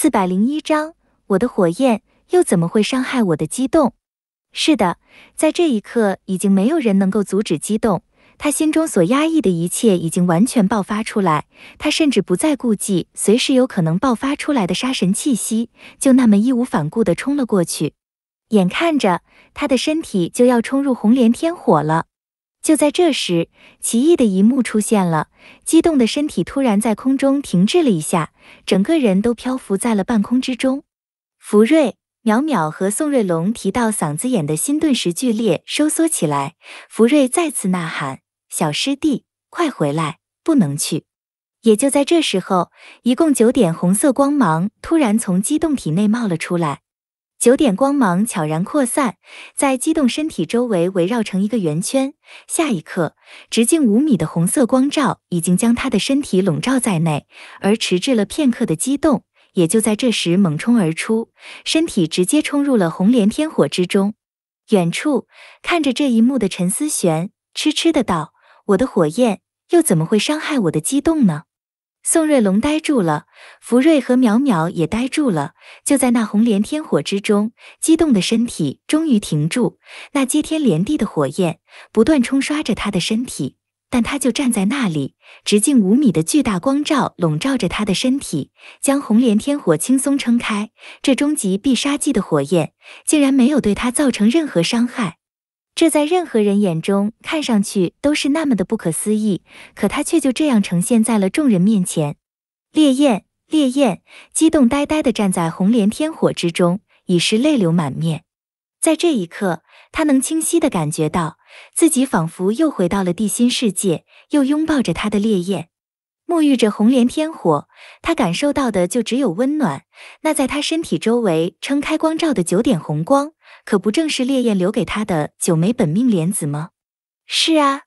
四百零一章，我的火焰又怎么会伤害我的激动？是的，在这一刻，已经没有人能够阻止激动。他心中所压抑的一切已经完全爆发出来，他甚至不再顾忌随时有可能爆发出来的杀神气息，就那么义无反顾的冲了过去。眼看着他的身体就要冲入红莲天火了。就在这时，奇异的一幕出现了，激动的身体突然在空中停滞了一下，整个人都漂浮在了半空之中。福瑞、淼淼和宋瑞龙提到嗓子眼的心顿时剧烈收缩起来。福瑞再次呐喊：“小师弟，快回来，不能去！”也就在这时候，一共九点红色光芒突然从激动体内冒了出来。九点光芒悄然扩散，在机动身体周围围绕成一个圆圈。下一刻，直径五米的红色光照已经将他的身体笼罩在内。而迟滞了片刻的机动，也就在这时猛冲而出，身体直接冲入了红莲天火之中。远处看着这一幕的陈思璇痴痴的道：“我的火焰又怎么会伤害我的机动呢？”宋瑞龙呆住了，福瑞和淼淼也呆住了。就在那红莲天火之中，激动的身体终于停住。那接天连地的火焰不断冲刷着他的身体，但他就站在那里。直径五米的巨大光照笼罩着他的身体，将红莲天火轻松撑开。这终极必杀技的火焰，竟然没有对他造成任何伤害。这在任何人眼中看上去都是那么的不可思议，可他却就这样呈现在了众人面前。烈焰，烈焰，激动呆呆地站在红莲天火之中，已是泪流满面。在这一刻，他能清晰地感觉到自己仿佛又回到了地心世界，又拥抱着他的烈焰，沐浴着红莲天火。他感受到的就只有温暖，那在他身体周围撑开光照的九点红光。可不正是烈焰留给他的九枚本命莲子吗？是啊，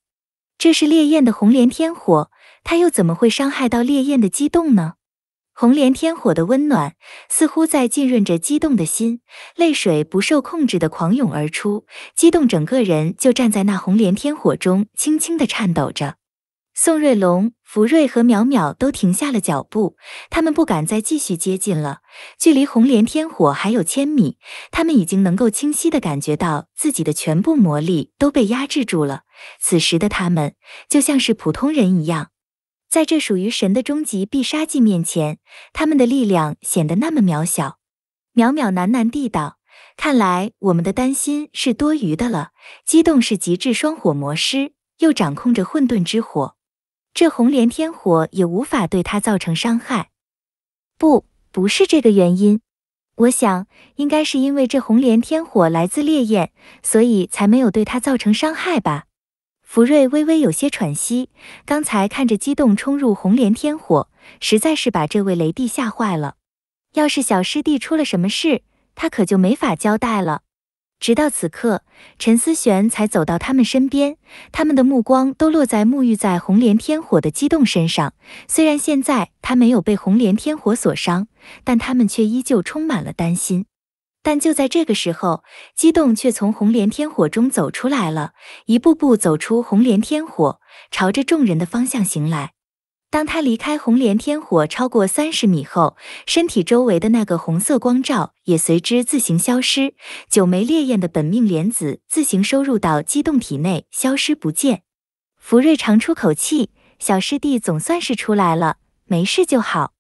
这是烈焰的红莲天火，他又怎么会伤害到烈焰的激动呢？红莲天火的温暖似乎在浸润着激动的心，泪水不受控制的狂涌而出，激动整个人就站在那红莲天火中，轻轻的颤抖着。宋瑞龙、福瑞和淼淼都停下了脚步，他们不敢再继续接近了。距离红莲天火还有千米，他们已经能够清晰地感觉到自己的全部魔力都被压制住了。此时的他们就像是普通人一样，在这属于神的终极必杀技面前，他们的力量显得那么渺小。淼淼喃喃地道：“看来我们的担心是多余的了。激动是极致双火魔师，又掌控着混沌之火。”这红莲天火也无法对他造成伤害，不，不是这个原因。我想，应该是因为这红莲天火来自烈焰，所以才没有对他造成伤害吧。福瑞微微有些喘息，刚才看着激动冲入红莲天火，实在是把这位雷帝吓坏了。要是小师弟出了什么事，他可就没法交代了。直到此刻，陈思璇才走到他们身边，他们的目光都落在沐浴在红莲天火的激动身上。虽然现在他没有被红莲天火所伤，但他们却依旧充满了担心。但就在这个时候，激动却从红莲天火中走出来了，一步步走出红莲天火，朝着众人的方向行来。当他离开红莲天火超过三十米后，身体周围的那个红色光照也随之自行消失，九枚烈焰的本命莲子自行收入到机动体内，消失不见。福瑞长出口气，小师弟总算是出来了，没事就好。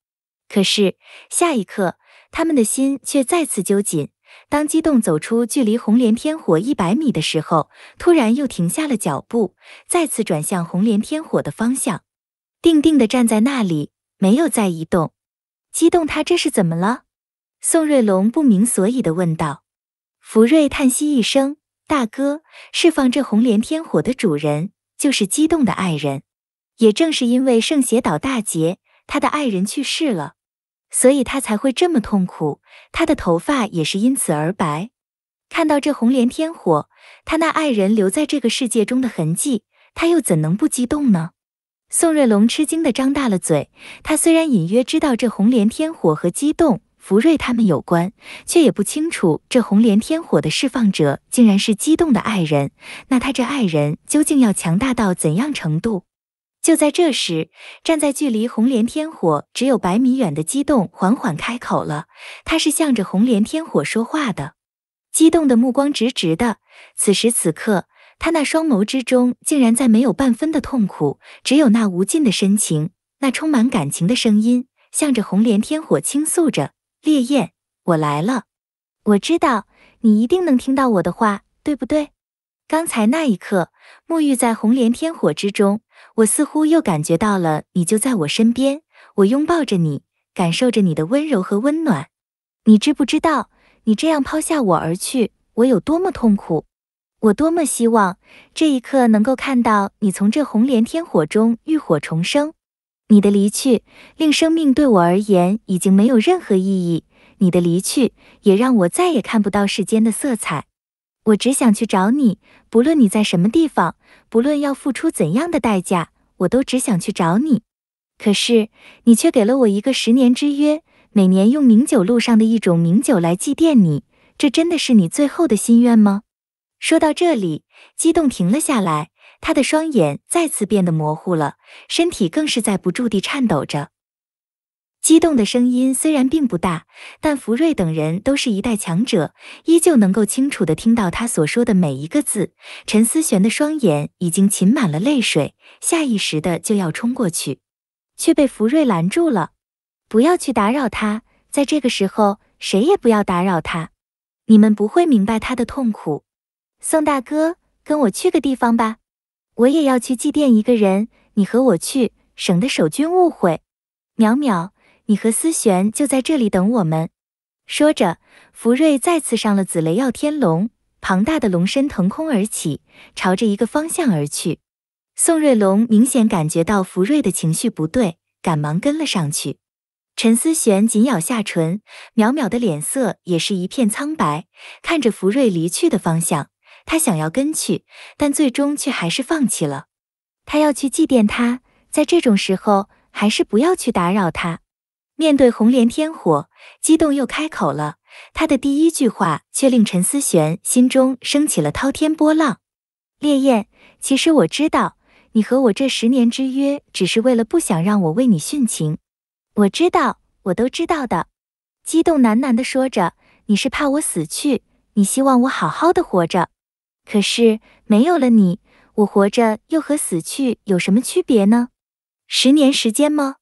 可是下一刻，他们的心却再次揪紧。当机动走出距离红莲天火一百米的时候，突然又停下了脚步，再次转向红莲天火的方向。定定的站在那里，没有再移动。激动，他这是怎么了？宋瑞龙不明所以的问道。福瑞叹息一声：“大哥，释放这红莲天火的主人就是激动的爱人。也正是因为圣邪岛大劫，他的爱人去世了，所以他才会这么痛苦。他的头发也是因此而白。看到这红莲天火，他那爱人留在这个世界中的痕迹，他又怎能不激动呢？”宋瑞龙吃惊地张大了嘴，他虽然隐约知道这红莲天火和激动福瑞他们有关，却也不清楚这红莲天火的释放者竟然是激动的爱人。那他这爱人究竟要强大到怎样程度？就在这时，站在距离红莲天火只有百米远的激动缓缓开口了，他是向着红莲天火说话的，激动的目光直直的，此时此刻。他那双眸之中，竟然再没有半分的痛苦，只有那无尽的深情。那充满感情的声音，向着红莲天火倾诉着：“烈焰，我来了。我知道你一定能听到我的话，对不对？刚才那一刻，沐浴在红莲天火之中，我似乎又感觉到了，你就在我身边。我拥抱着你，感受着你的温柔和温暖。你知不知道，你这样抛下我而去，我有多么痛苦？”我多么希望这一刻能够看到你从这红莲天火中浴火重生。你的离去令生命对我而言已经没有任何意义。你的离去也让我再也看不到世间的色彩。我只想去找你，不论你在什么地方，不论要付出怎样的代价，我都只想去找你。可是你却给了我一个十年之约，每年用名酒路上的一种名酒来祭奠你。这真的是你最后的心愿吗？说到这里，激动停了下来，他的双眼再次变得模糊了，身体更是在不住地颤抖着。激动的声音虽然并不大，但福瑞等人都是一代强者，依旧能够清楚地听到他所说的每一个字。陈思璇的双眼已经噙满了泪水，下意识的就要冲过去，却被福瑞拦住了：“不要去打扰他，在这个时候，谁也不要打扰他，你们不会明白他的痛苦。”宋大哥，跟我去个地方吧，我也要去祭奠一个人。你和我去，省得守军误会。淼淼，你和思璇就在这里等我们。说着，福瑞再次上了紫雷耀天龙，庞大的龙身腾空而起，朝着一个方向而去。宋瑞龙明显感觉到福瑞的情绪不对，赶忙跟了上去。陈思璇紧咬下唇，淼淼的脸色也是一片苍白，看着福瑞离去的方向。他想要跟去，但最终却还是放弃了。他要去祭奠他，在这种时候，还是不要去打扰他。面对红莲天火，激动又开口了。他的第一句话却令陈思璇心中升起了滔天波浪。烈焰，其实我知道，你和我这十年之约，只是为了不想让我为你殉情。我知道，我都知道的。激动喃喃的说着：“你是怕我死去，你希望我好好的活着。”可是没有了你，我活着又和死去有什么区别呢？十年时间吗？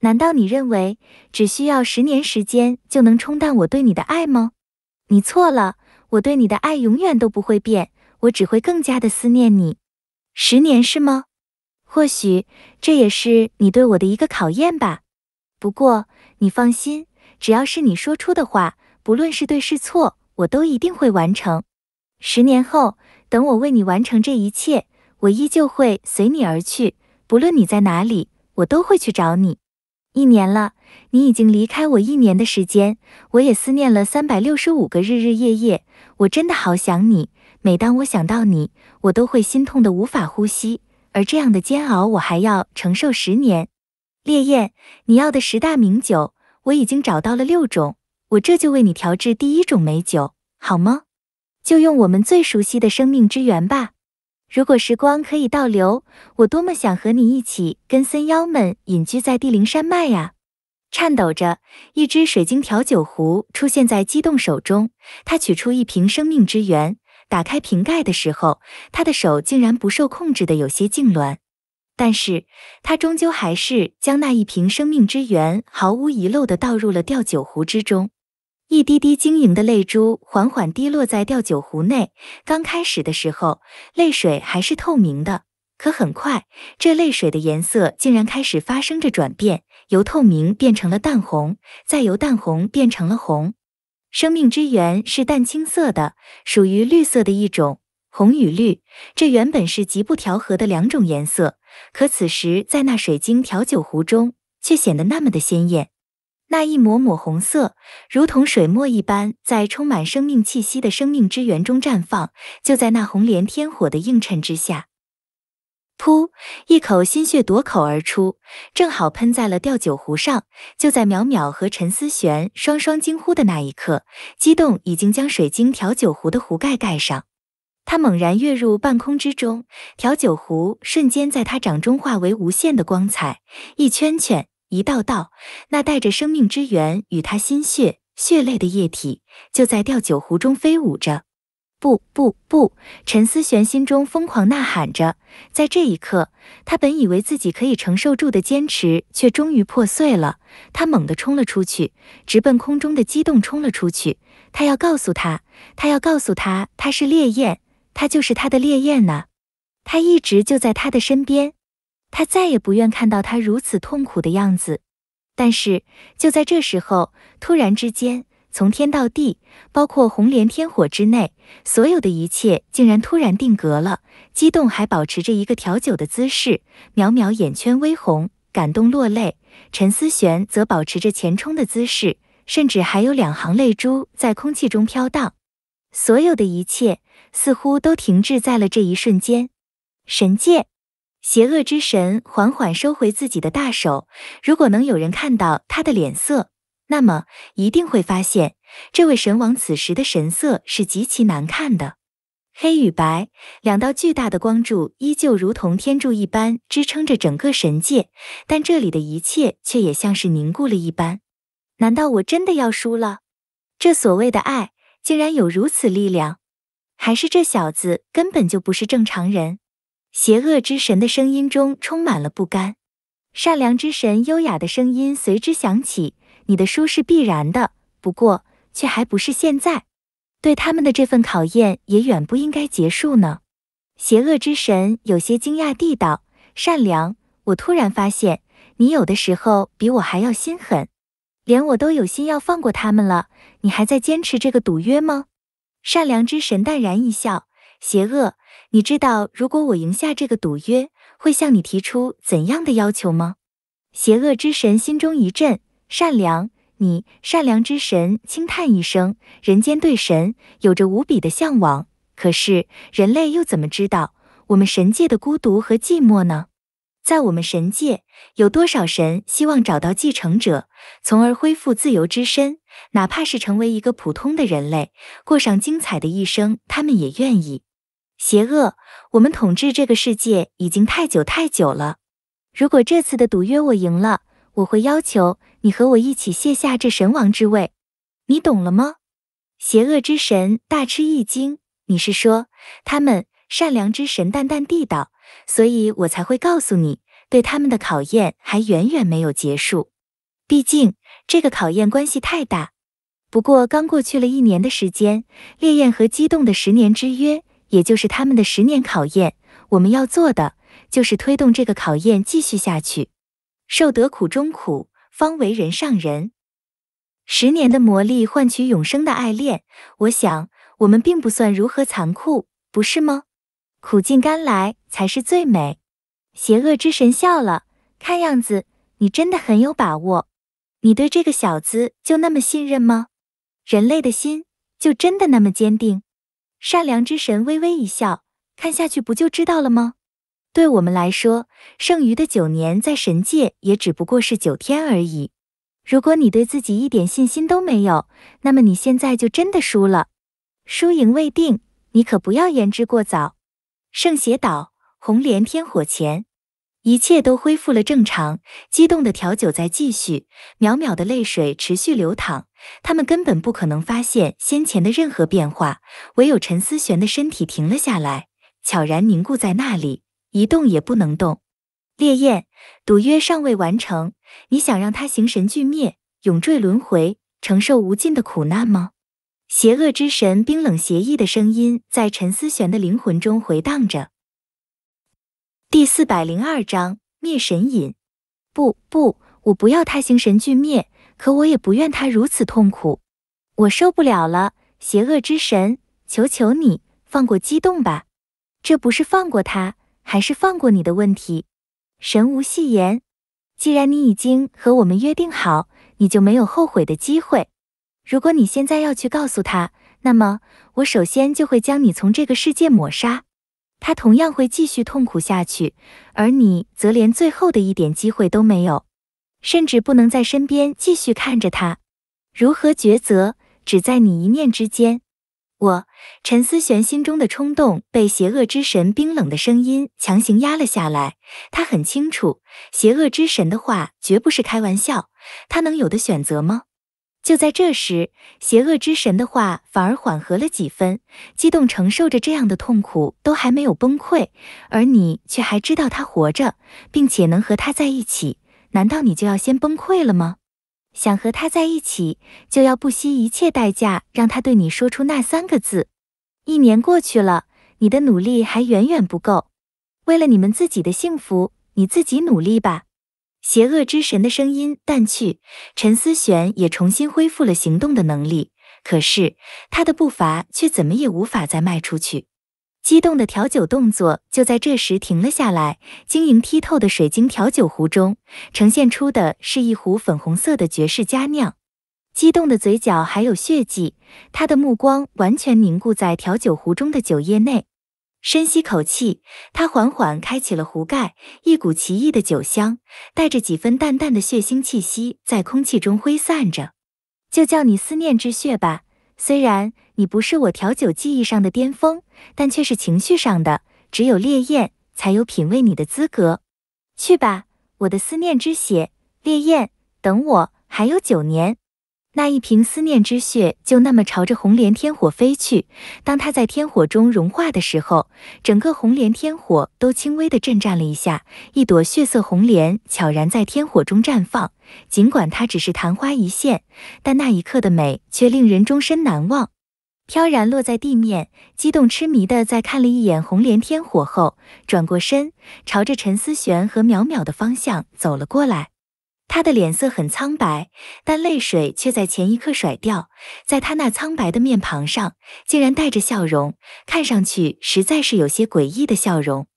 难道你认为只需要十年时间就能冲淡我对你的爱吗？你错了，我对你的爱永远都不会变，我只会更加的思念你。十年是吗？或许这也是你对我的一个考验吧。不过你放心，只要是你说出的话，不论是对是错，我都一定会完成。十年后，等我为你完成这一切，我依旧会随你而去。不论你在哪里，我都会去找你。一年了，你已经离开我一年的时间，我也思念了三百六十五个日日夜夜。我真的好想你。每当我想到你，我都会心痛的无法呼吸。而这样的煎熬，我还要承受十年。烈焰，你要的十大名酒，我已经找到了六种，我这就为你调制第一种美酒，好吗？就用我们最熟悉的生命之源吧。如果时光可以倒流，我多么想和你一起跟森妖们隐居在地灵山脉呀！颤抖着，一只水晶调酒壶出现在激动手中。他取出一瓶生命之源，打开瓶盖的时候，他的手竟然不受控制的有些痉挛。但是，他终究还是将那一瓶生命之源毫无遗漏的倒入了调酒壶之中。一滴滴晶莹的泪珠缓缓滴落在吊酒壶内。刚开始的时候，泪水还是透明的，可很快，这泪水的颜色竟然开始发生着转变，由透明变成了淡红，再由淡红变成了红。生命之源是淡青色的，属于绿色的一种。红与绿，这原本是极不调和的两种颜色，可此时在那水晶调酒壶中，却显得那么的鲜艳。那一抹抹红色，如同水墨一般，在充满生命气息的生命之源中绽放。就在那红莲天火的映衬之下，噗！一口心血夺口而出，正好喷在了调酒壶上。就在淼淼和陈思璇双双惊呼的那一刻，激动已经将水晶调酒壶的壶盖盖上。他猛然跃入半空之中，调酒壶瞬间在他掌中化为无限的光彩，一圈圈。一道道，那带着生命之源与他心血、血泪的液体，就在吊酒壶中飞舞着。不不不！陈思璇心中疯狂呐喊着。在这一刻，他本以为自己可以承受住的坚持，却终于破碎了。他猛地冲了出去，直奔空中的激动冲了出去。他要告诉他，他要告诉他，他是烈焰，他就是他的烈焰啊！他一直就在他的身边。他再也不愿看到他如此痛苦的样子，但是就在这时候，突然之间，从天到地，包括红莲天火之内，所有的一切竟然突然定格了。激动还保持着一个调酒的姿势，淼淼眼圈微红，感动落泪。陈思璇则保持着前冲的姿势，甚至还有两行泪珠在空气中飘荡。所有的一切似乎都停滞在了这一瞬间。神界。邪恶之神缓缓收回自己的大手，如果能有人看到他的脸色，那么一定会发现，这位神王此时的神色是极其难看的。黑与白两道巨大的光柱依旧如同天柱一般支撑着整个神界，但这里的一切却也像是凝固了一般。难道我真的要输了？这所谓的爱竟然有如此力量？还是这小子根本就不是正常人？邪恶之神的声音中充满了不甘，善良之神优雅的声音随之响起：“你的书是必然的，不过却还不是现在。对他们的这份考验也远不应该结束呢。”邪恶之神有些惊讶地道：“善良，我突然发现你有的时候比我还要心狠，连我都有心要放过他们了，你还在坚持这个赌约吗？”善良之神淡然一笑：“邪恶。”你知道，如果我赢下这个赌约，会向你提出怎样的要求吗？邪恶之神心中一震。善良，你善良之神轻叹一声。人间对神有着无比的向往，可是人类又怎么知道我们神界的孤独和寂寞呢？在我们神界，有多少神希望找到继承者，从而恢复自由之身？哪怕是成为一个普通的人类，过上精彩的一生，他们也愿意。邪恶，我们统治这个世界已经太久太久了。如果这次的赌约我赢了，我会要求你和我一起卸下这神王之位。你懂了吗？邪恶之神大吃一惊。你是说他们？善良之神淡淡地道。所以我才会告诉你，对他们的考验还远远没有结束。毕竟这个考验关系太大。不过刚过去了一年的时间，烈焰和激动的十年之约。也就是他们的十年考验，我们要做的就是推动这个考验继续下去。受得苦中苦，方为人上人。十年的磨砺换取永生的爱恋，我想我们并不算如何残酷，不是吗？苦尽甘来才是最美。邪恶之神笑了，看样子你真的很有把握。你对这个小子就那么信任吗？人类的心就真的那么坚定？善良之神微微一笑，看下去不就知道了吗？对我们来说，剩余的九年在神界也只不过是九天而已。如果你对自己一点信心都没有，那么你现在就真的输了。输赢未定，你可不要言之过早。圣邪岛，红莲天火前，一切都恢复了正常，激动的调酒在继续，淼淼的泪水持续流淌。他们根本不可能发现先前的任何变化，唯有陈思璇的身体停了下来，悄然凝固在那里，一动也不能动。烈焰赌约尚未完成，你想让他形神俱灭，永坠轮回，承受无尽的苦难吗？邪恶之神冰冷邪异的声音在陈思璇的灵魂中回荡着。第四百零二章灭神引。不不，我不要他形神俱灭。可我也不愿他如此痛苦，我受不了了！邪恶之神，求求你放过激动吧！这不是放过他，还是放过你的问题？神无戏言，既然你已经和我们约定好，你就没有后悔的机会。如果你现在要去告诉他，那么我首先就会将你从这个世界抹杀，他同样会继续痛苦下去，而你则连最后的一点机会都没有。甚至不能在身边继续看着他，如何抉择，只在你一念之间。我陈思璇心中的冲动被邪恶之神冰冷的声音强行压了下来。他很清楚，邪恶之神的话绝不是开玩笑。他能有的选择吗？就在这时，邪恶之神的话反而缓和了几分。激动承受着这样的痛苦都还没有崩溃，而你却还知道他活着，并且能和他在一起。难道你就要先崩溃了吗？想和他在一起，就要不惜一切代价让他对你说出那三个字。一年过去了，你的努力还远远不够。为了你们自己的幸福，你自己努力吧。邪恶之神的声音淡去，陈思璇也重新恢复了行动的能力，可是他的步伐却怎么也无法再迈出去。激动的调酒动作就在这时停了下来，晶莹剔透的水晶调酒壶中呈现出的是一壶粉红色的绝世佳酿。激动的嘴角还有血迹，他的目光完全凝固在调酒壶中的酒液内。深吸口气，他缓缓开启了壶盖，一股奇异的酒香带着几分淡淡的血腥气息在空气中挥散着。就叫你思念之血吧，虽然。你不是我调酒技艺上的巅峰，但却是情绪上的。只有烈焰才有品味你的资格。去吧，我的思念之血，烈焰，等我还有九年。那一瓶思念之血就那么朝着红莲天火飞去。当它在天火中融化的时候，整个红莲天火都轻微的震颤了一下。一朵血色红莲悄然在天火中绽放。尽管它只是昙花一现，但那一刻的美却令人终身难忘。飘然落在地面，激动痴迷的在看了一眼红莲天火后，转过身，朝着陈思璇和淼淼的方向走了过来。他的脸色很苍白，但泪水却在前一刻甩掉，在他那苍白的面庞上，竟然带着笑容，看上去实在是有些诡异的笑容。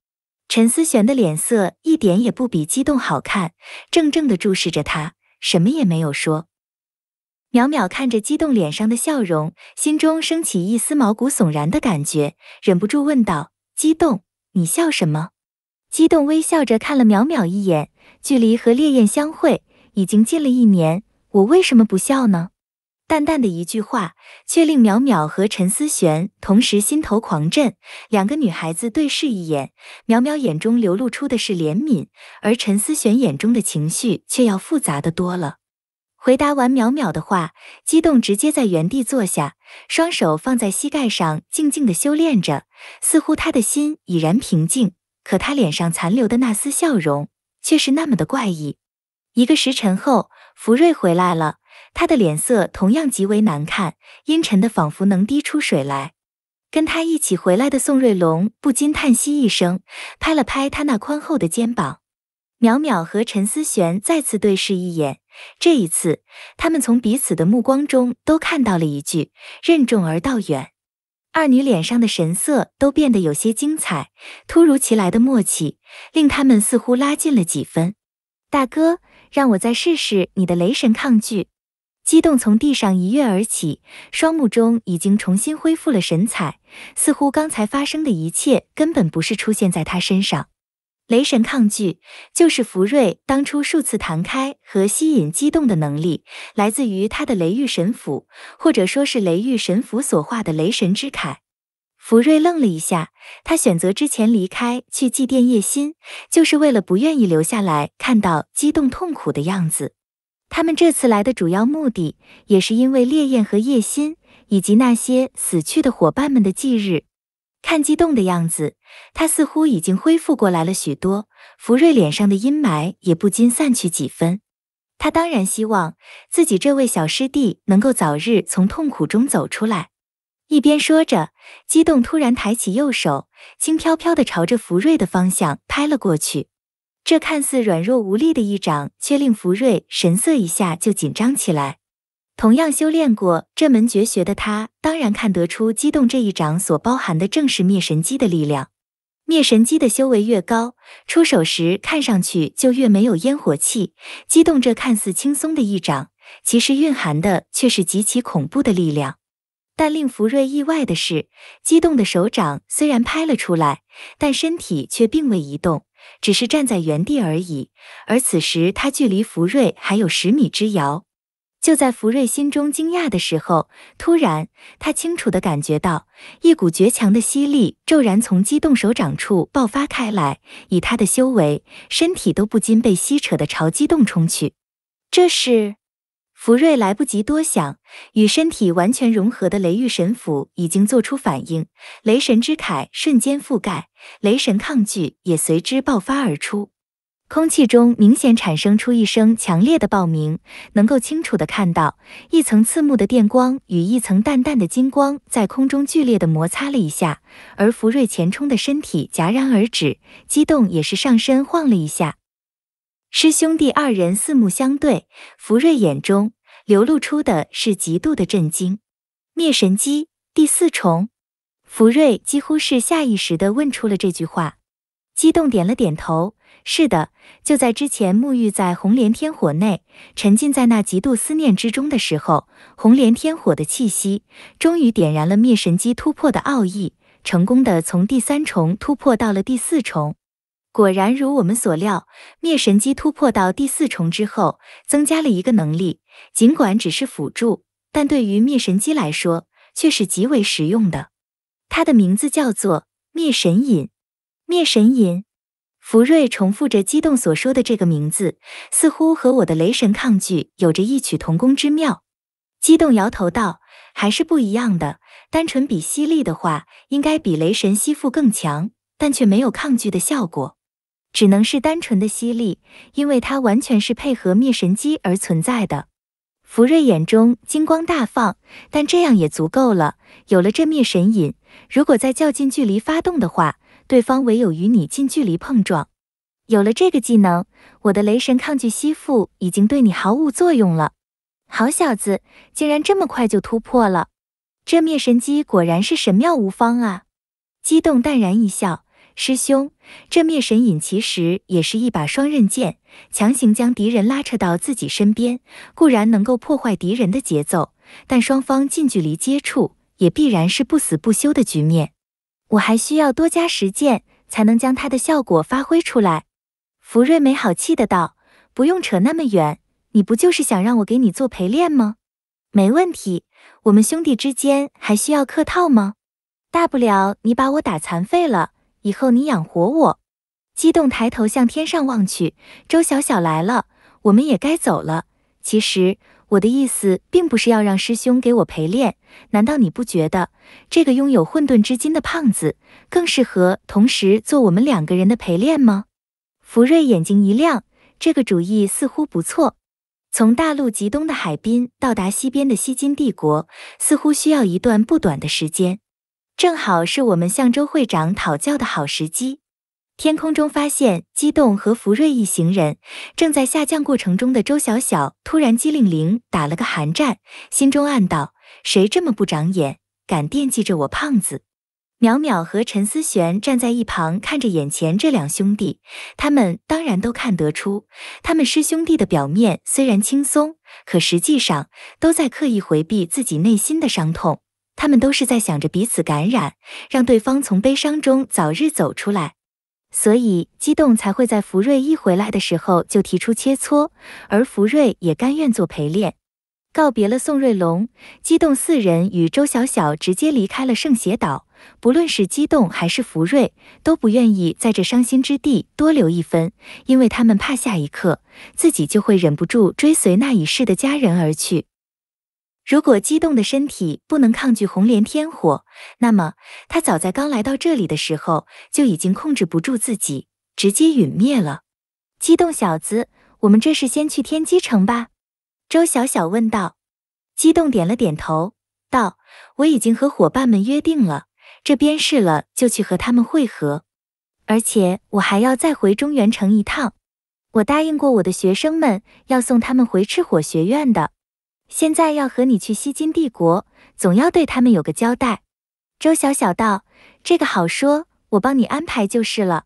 陈思璇的脸色一点也不比激动好看，怔怔地注视着他，什么也没有说。淼淼看着激动脸上的笑容，心中升起一丝毛骨悚然的感觉，忍不住问道：“激动，你笑什么？”激动微笑着看了淼淼一眼，距离和烈焰相会已经近了一年，我为什么不笑呢？淡淡的一句话，却令淼淼和陈思璇同时心头狂震。两个女孩子对视一眼，淼淼眼中流露出的是怜悯，而陈思璇眼中的情绪却要复杂的多了。回答完淼淼的话，激动直接在原地坐下，双手放在膝盖上，静静的修炼着。似乎他的心已然平静，可他脸上残留的那丝笑容却是那么的怪异。一个时辰后，福瑞回来了，他的脸色同样极为难看，阴沉的仿佛能滴出水来。跟他一起回来的宋瑞龙不禁叹息一声，拍了拍他那宽厚的肩膀。淼淼和陈思璇再次对视一眼，这一次，他们从彼此的目光中都看到了一句“任重而道远”。二女脸上的神色都变得有些精彩，突如其来的默契令他们似乎拉近了几分。大哥，让我再试试你的雷神抗拒！激动从地上一跃而起，双目中已经重新恢复了神采，似乎刚才发生的一切根本不是出现在他身上。雷神抗拒，就是福瑞当初数次弹开和吸引激动的能力，来自于他的雷域神斧，或者说，是雷域神斧所化的雷神之铠。福瑞愣了一下，他选择之前离开去祭奠叶心，就是为了不愿意留下来看到激动痛苦的样子。他们这次来的主要目的，也是因为烈焰和叶心，以及那些死去的伙伴们的忌日。看激动的样子，他似乎已经恢复过来了许多，福瑞脸上的阴霾也不禁散去几分。他当然希望自己这位小师弟能够早日从痛苦中走出来。一边说着，激动突然抬起右手，轻飘飘的朝着福瑞的方向拍了过去。这看似软弱无力的一掌，却令福瑞神色一下就紧张起来。同样修炼过这门绝学的他，当然看得出激动这一掌所包含的正是灭神机的力量。灭神机的修为越高，出手时看上去就越没有烟火气。激动这看似轻松的一掌，其实蕴含的却是极其恐怖的力量。但令福瑞意外的是，激动的手掌虽然拍了出来，但身体却并未移动，只是站在原地而已。而此时，他距离福瑞还有十米之遥。就在福瑞心中惊讶的时候，突然，他清楚的感觉到一股绝强的吸力骤然从机动手掌处爆发开来，以他的修为，身体都不禁被吸扯的朝机动冲去。这是福瑞来不及多想，与身体完全融合的雷域神斧已经做出反应，雷神之铠瞬间覆盖，雷神抗拒也随之爆发而出。空气中明显产生出一声强烈的爆鸣，能够清楚的看到一层刺目的电光与一层淡淡的金光在空中剧烈的摩擦了一下，而福瑞前冲的身体戛然而止，激动也是上身晃了一下。师兄弟二人四目相对，福瑞眼中流露出的是极度的震惊。灭神机第四重，福瑞几乎是下意识的问出了这句话，激动点了点头。是的，就在之前沐浴在红莲天火内，沉浸在那极度思念之中的时候，红莲天火的气息终于点燃了灭神机突破的奥义，成功的从第三重突破到了第四重。果然如我们所料，灭神机突破到第四重之后，增加了一个能力，尽管只是辅助，但对于灭神机来说却是极为实用的。它的名字叫做灭神引，灭神引。福瑞重复着激动所说的这个名字，似乎和我的雷神抗拒有着异曲同工之妙。激动摇头道：“还是不一样的，单纯比吸力的话，应该比雷神吸附更强，但却没有抗拒的效果，只能是单纯的吸力，因为它完全是配合灭神机而存在的。”福瑞眼中金光大放，但这样也足够了。有了这灭神引，如果在较近距离发动的话。对方唯有与你近距离碰撞。有了这个技能，我的雷神抗拒吸附已经对你毫无作用了。好小子，竟然这么快就突破了！这灭神机果然是神妙无方啊！激动淡然一笑，师兄，这灭神引其实也是一把双刃剑。强行将敌人拉扯到自己身边，固然能够破坏敌人的节奏，但双方近距离接触，也必然是不死不休的局面。我还需要多加实践，才能将它的效果发挥出来。福瑞没好气的道：“不用扯那么远，你不就是想让我给你做陪练吗？没问题，我们兄弟之间还需要客套吗？大不了你把我打残废了，以后你养活我。”激动抬头向天上望去，周小小来了，我们也该走了。其实。我的意思并不是要让师兄给我陪练，难道你不觉得这个拥有混沌之金的胖子更适合同时做我们两个人的陪练吗？福瑞眼睛一亮，这个主意似乎不错。从大陆极东的海滨到达西边的西金帝国，似乎需要一段不短的时间，正好是我们向周会长讨教的好时机。天空中发现，激动和福瑞一行人正在下降过程中的周小小突然机灵灵打了个寒战，心中暗道：谁这么不长眼，敢惦记着我胖子？淼淼和陈思璇站在一旁看着眼前这两兄弟，他们当然都看得出，他们师兄弟的表面虽然轻松，可实际上都在刻意回避自己内心的伤痛。他们都是在想着彼此感染，让对方从悲伤中早日走出来。所以，激动才会在福瑞一回来的时候就提出切磋，而福瑞也甘愿做陪练。告别了宋瑞龙，激动四人与周小小直接离开了圣邪岛。不论是激动还是福瑞，都不愿意在这伤心之地多留一分，因为他们怕下一刻自己就会忍不住追随那已逝的家人而去。如果激动的身体不能抗拒红莲天火，那么他早在刚来到这里的时候就已经控制不住自己，直接陨灭了。激动小子，我们这是先去天机城吧？周小小问道。激动点了点头，道：“我已经和伙伴们约定了，这边事了就去和他们会合，而且我还要再回中原城一趟。我答应过我的学生们，要送他们回赤火学院的。”现在要和你去西金帝国，总要对他们有个交代。周小小道：“这个好说，我帮你安排就是了，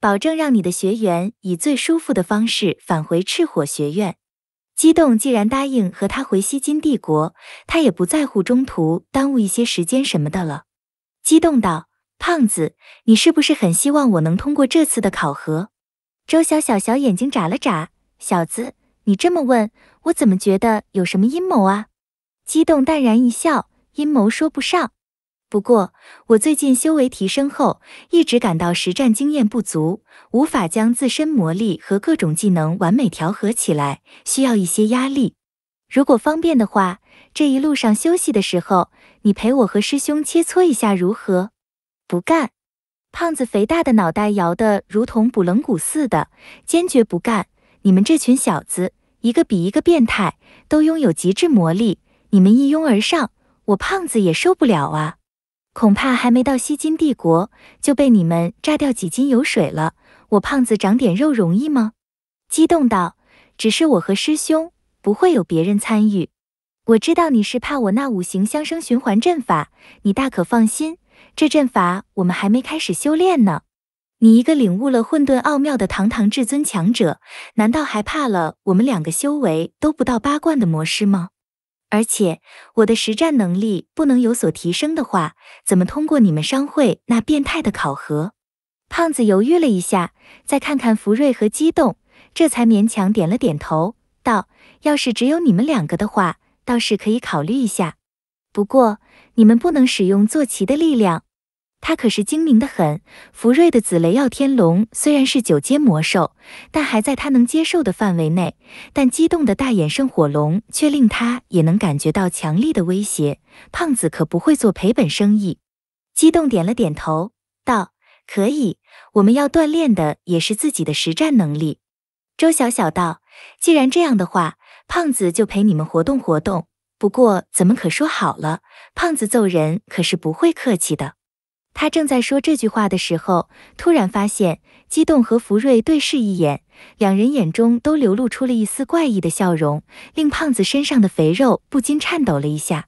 保证让你的学员以最舒服的方式返回赤火学院。”激动既然答应和他回西金帝国，他也不在乎中途耽误一些时间什么的了。激动道：“胖子，你是不是很希望我能通过这次的考核？”周小小小眼睛眨了眨，小子。你这么问，我怎么觉得有什么阴谋啊？激动淡然一笑，阴谋说不上。不过我最近修为提升后，一直感到实战经验不足，无法将自身魔力和各种技能完美调和起来，需要一些压力。如果方便的话，这一路上休息的时候，你陪我和师兄切磋一下如何？不干！胖子肥大的脑袋摇得如同补棱骨似的，坚决不干。你们这群小子，一个比一个变态，都拥有极致魔力。你们一拥而上，我胖子也受不了啊！恐怕还没到西金帝国，就被你们炸掉几斤油水了。我胖子长点肉容易吗？激动道。只是我和师兄不会有别人参与。我知道你是怕我那五行相生循环阵法，你大可放心，这阵法我们还没开始修炼呢。你一个领悟了混沌奥妙的堂堂至尊强者，难道还怕了我们两个修为都不到八冠的魔师吗？而且我的实战能力不能有所提升的话，怎么通过你们商会那变态的考核？胖子犹豫了一下，再看看福瑞和激动，这才勉强点了点头，道：“要是只有你们两个的话，倒是可以考虑一下。不过你们不能使用坐骑的力量。”他可是精明的很。福瑞的紫雷耀天龙虽然是九阶魔兽，但还在他能接受的范围内。但激动的大眼圣火龙却令他也能感觉到强力的威胁。胖子可不会做赔本生意，激动点了点头，道：“可以，我们要锻炼的也是自己的实战能力。”周小小道：“既然这样的话，胖子就陪你们活动活动。不过咱们可说好了，胖子揍人可是不会客气的。”他正在说这句话的时候，突然发现，激动和福瑞对视一眼，两人眼中都流露出了一丝怪异的笑容，令胖子身上的肥肉不禁颤抖了一下。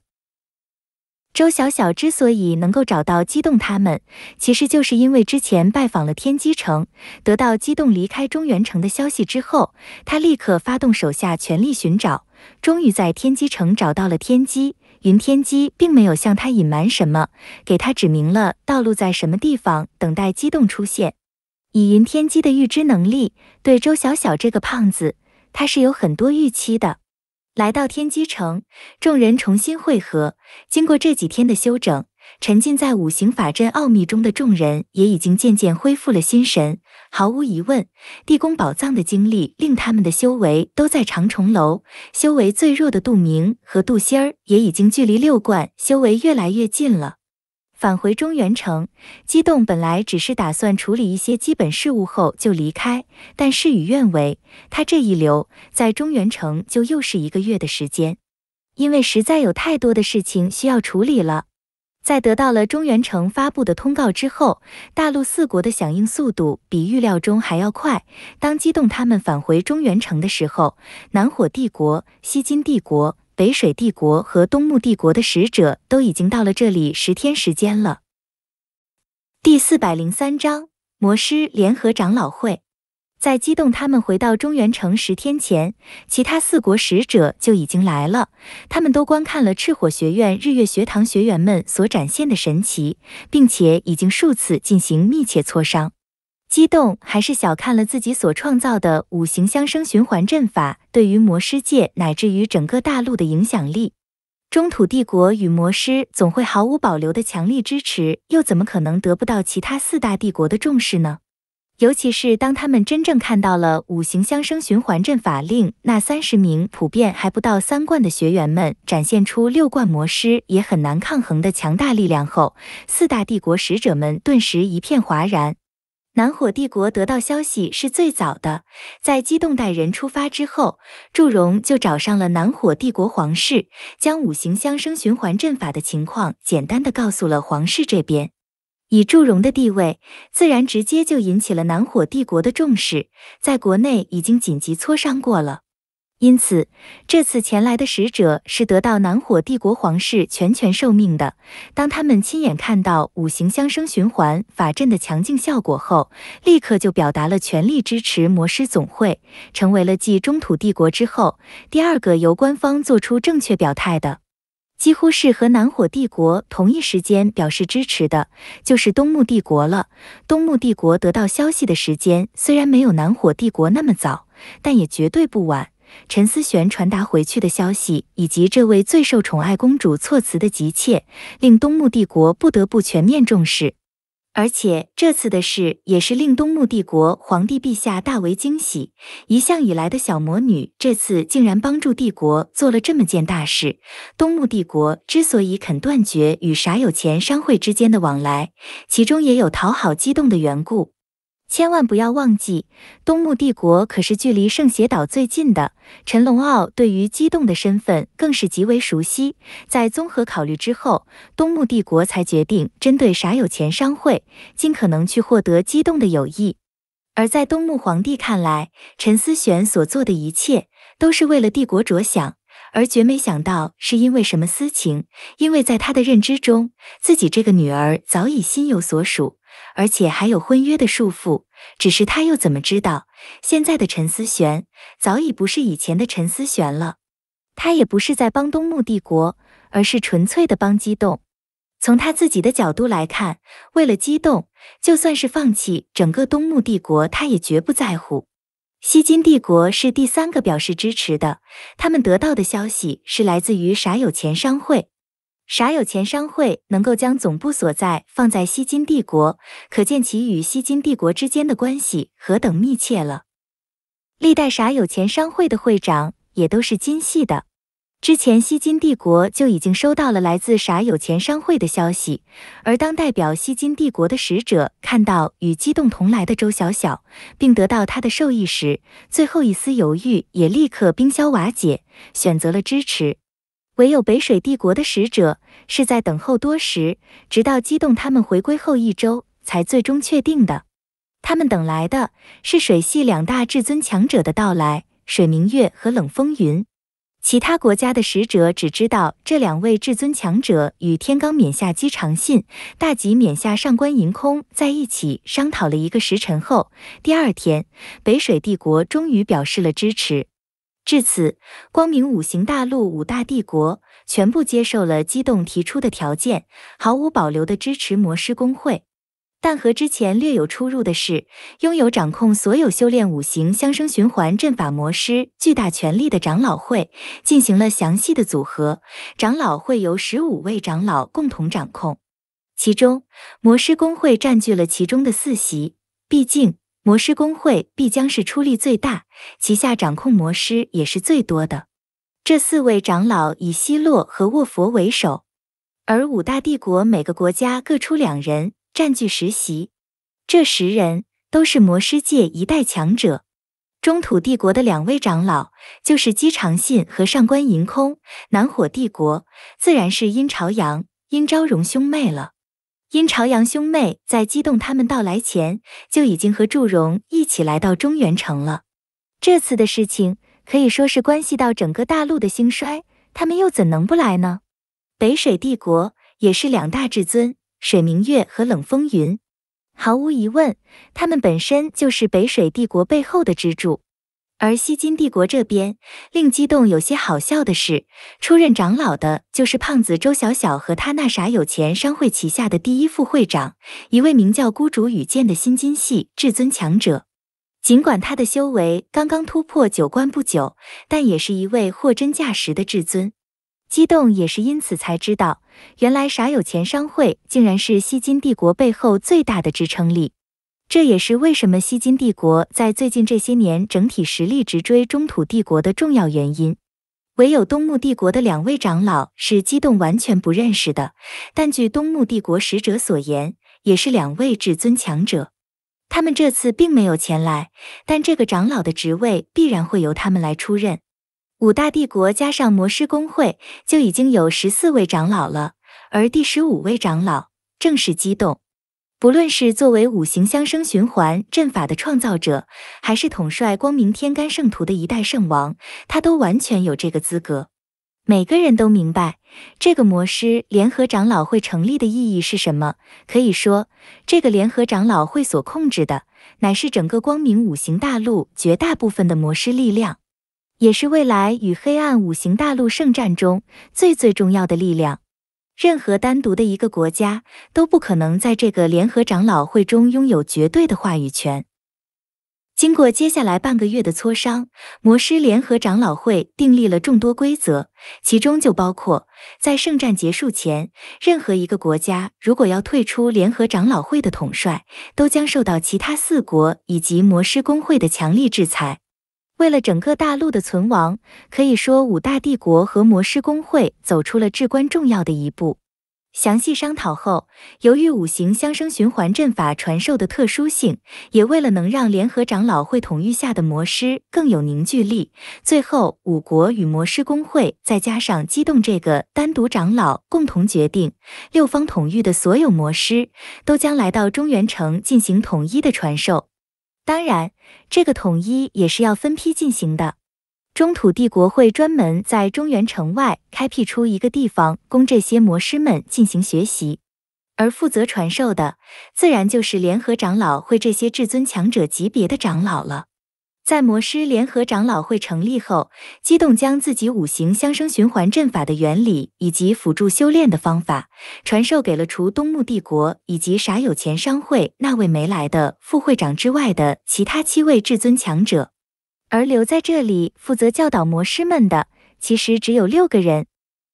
周小小之所以能够找到激动他们，其实就是因为之前拜访了天机城，得到激动离开中原城的消息之后，他立刻发动手下全力寻找，终于在天机城找到了天机。云天机并没有向他隐瞒什么，给他指明了道路在什么地方，等待机动出现。以云天机的预知能力，对周小小这个胖子，他是有很多预期的。来到天机城，众人重新汇合。经过这几天的休整，沉浸在五行法阵奥秘中的众人也已经渐渐恢复了心神。毫无疑问，地宫宝藏的经历令他们的修为都在长重楼。修为最弱的杜明和杜心儿也已经距离六冠修为越来越近了。返回中原城，激动本来只是打算处理一些基本事务后就离开，但事与愿违，他这一留在中原城就又是一个月的时间，因为实在有太多的事情需要处理了。在得到了中原城发布的通告之后，大陆四国的响应速度比预料中还要快。当激动他们返回中原城的时候，南火帝国、西金帝国、北水帝国和东木帝国的使者都已经到了这里十天时间了。第四百零三章：魔师联合长老会。在激动他们回到中原城十天前，其他四国使者就已经来了。他们都观看了赤火学院、日月学堂学员们所展现的神奇，并且已经数次进行密切磋商。激动还是小看了自己所创造的五行相生循环阵法对于魔师界乃至于整个大陆的影响力。中土帝国与魔师总会毫无保留的强力支持，又怎么可能得不到其他四大帝国的重视呢？尤其是当他们真正看到了五行相生循环阵法令那三十名普遍还不到三冠的学员们展现出六冠魔师也很难抗衡的强大力量后，四大帝国使者们顿时一片哗然。南火帝国得到消息是最早的，在机动带人出发之后，祝融就找上了南火帝国皇室，将五行相生循环阵法的情况简单的告诉了皇室这边。以祝融的地位，自然直接就引起了南火帝国的重视。在国内已经紧急磋商过了，因此这次前来的使者是得到南火帝国皇室全权受命的。当他们亲眼看到五行相生循环法阵的强劲效果后，立刻就表达了全力支持魔师总会，成为了继中土帝国之后第二个由官方做出正确表态的。几乎是和南火帝国同一时间表示支持的，就是东木帝国了。东木帝国得到消息的时间虽然没有南火帝国那么早，但也绝对不晚。陈思璇传达回去的消息，以及这位最受宠爱公主措辞的急切，令东木帝国不得不全面重视。而且这次的事也是令东穆帝国皇帝陛下大为惊喜，一向以来的小魔女这次竟然帮助帝国做了这么件大事。东穆帝国之所以肯断绝与傻有钱商会之间的往来，其中也有讨好激动的缘故。千万不要忘记，东木帝国可是距离圣邪岛最近的。陈龙傲对于机动的身份更是极为熟悉。在综合考虑之后，东木帝国才决定针对傻有钱商会，尽可能去获得机动的友谊。而在东木皇帝看来，陈思璇所做的一切都是为了帝国着想，而绝没想到是因为什么私情。因为在他的认知中，自己这个女儿早已心有所属。而且还有婚约的束缚，只是他又怎么知道，现在的陈思璇早已不是以前的陈思璇了，他也不是在帮东木帝国，而是纯粹的帮激动。从他自己的角度来看，为了激动，就算是放弃整个东木帝国，他也绝不在乎。西金帝国是第三个表示支持的，他们得到的消息是来自于傻有钱商会。啥有钱商会能够将总部所在放在西金帝国，可见其与西金帝国之间的关系何等密切了。历代啥有钱商会的会长也都是金系的。之前西金帝国就已经收到了来自啥有钱商会的消息，而当代表西金帝国的使者看到与激动同来的周小小，并得到他的授意时，最后一丝犹豫也立刻冰消瓦解，选择了支持。唯有北水帝国的使者是在等候多时，直到激动他们回归后一周，才最终确定的。他们等来的是水系两大至尊强者的到来——水明月和冷风云。其他国家的使者只知道这两位至尊强者与天罡冕下姬长信、大吉冕下上官银空在一起商讨了一个时辰后，第二天，北水帝国终于表示了支持。至此，光明五行大陆五大帝国全部接受了激动提出的条件，毫无保留的支持魔师工会。但和之前略有出入的是，拥有掌控所有修炼五行相生循环阵法魔师巨大权力的长老会进行了详细的组合。长老会由十五位长老共同掌控，其中魔师工会占据了其中的四席。毕竟。魔师公会必将是出力最大，旗下掌控魔师也是最多的。这四位长老以希洛和沃佛为首，而五大帝国每个国家各出两人，占据十席。这十人都是魔师界一代强者。中土帝国的两位长老就是姬长信和上官银空，南火帝国自然是殷朝阳、殷昭荣兄妹了。因朝阳兄妹在激动他们到来前，就已经和祝融一起来到中原城了。这次的事情可以说是关系到整个大陆的兴衰，他们又怎能不来呢？北水帝国也是两大至尊，水明月和冷风云，毫无疑问，他们本身就是北水帝国背后的支柱。而西金帝国这边令激动有些好笑的是，出任长老的就是胖子周小小和他那啥有钱商会旗下的第一副会长，一位名叫孤主羽剑的新金系至尊强者。尽管他的修为刚刚突破九关不久，但也是一位货真价实的至尊。激动也是因此才知道，原来啥有钱商会竟然是西金帝国背后最大的支撑力。这也是为什么西金帝国在最近这些年整体实力直追中土帝国的重要原因。唯有东木帝国的两位长老是激动完全不认识的，但据东木帝国使者所言，也是两位至尊强者。他们这次并没有前来，但这个长老的职位必然会由他们来出任。五大帝国加上魔师公会，就已经有十四位长老了，而第十五位长老正是激动。不论是作为五行相生循环阵法的创造者，还是统帅光明天干圣徒的一代圣王，他都完全有这个资格。每个人都明白这个魔师联合长老会成立的意义是什么。可以说，这个联合长老会所控制的，乃是整个光明五行大陆绝大部分的魔师力量，也是未来与黑暗五行大陆圣战中最最重要的力量。任何单独的一个国家都不可能在这个联合长老会中拥有绝对的话语权。经过接下来半个月的磋商，魔师联合长老会订立了众多规则，其中就包括，在圣战结束前，任何一个国家如果要退出联合长老会的统帅，都将受到其他四国以及魔师工会的强力制裁。为了整个大陆的存亡，可以说五大帝国和魔师工会走出了至关重要的一步。详细商讨后，由于五行相生循环阵法传授的特殊性，也为了能让联合长老会统御下的魔师更有凝聚力，最后五国与魔师工会再加上机动这个单独长老共同决定，六方统御的所有魔师都将来到中原城进行统一的传授。当然，这个统一也是要分批进行的。中土帝国会专门在中原城外开辟出一个地方，供这些魔师们进行学习，而负责传授的，自然就是联合长老会这些至尊强者级别的长老了。在魔师联合长老会成立后，激动将自己五行相生循环阵法的原理以及辅助修炼的方法传授给了除东木帝国以及傻有钱商会那位没来的副会长之外的其他七位至尊强者。而留在这里负责教导魔师们的，其实只有六个人。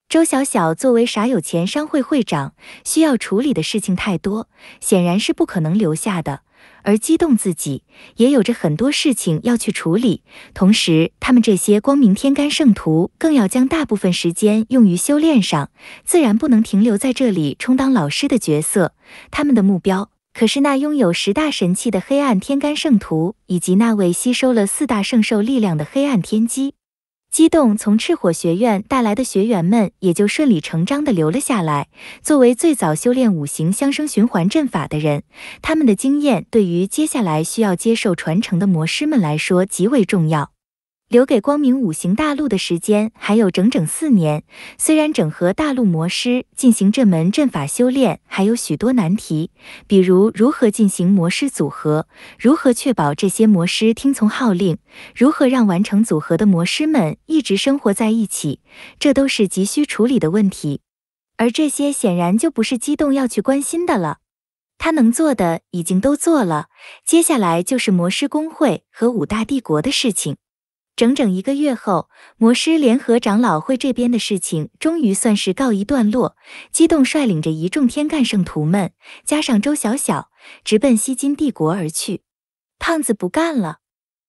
周小小作为傻有钱商会会长，需要处理的事情太多，显然是不可能留下的。而激动自己，也有着很多事情要去处理。同时，他们这些光明天干圣徒更要将大部分时间用于修炼上，自然不能停留在这里充当老师的角色。他们的目标可是那拥有十大神器的黑暗天干圣徒，以及那位吸收了四大圣兽力量的黑暗天机。激动从赤火学院带来的学员们，也就顺理成章地留了下来。作为最早修炼五行相生循环阵法的人，他们的经验对于接下来需要接受传承的魔师们来说极为重要。留给光明五行大陆的时间还有整整四年。虽然整合大陆魔师进行这门阵法修炼还有许多难题，比如如何进行魔师组合，如何确保这些魔师听从号令，如何让完成组合的魔师们一直生活在一起，这都是急需处理的问题。而这些显然就不是激动要去关心的了。他能做的已经都做了，接下来就是魔师工会和五大帝国的事情。整整一个月后，魔师联合长老会这边的事情终于算是告一段落。激动率领着一众天干圣徒们，加上周小小，直奔西金帝国而去。胖子不干了，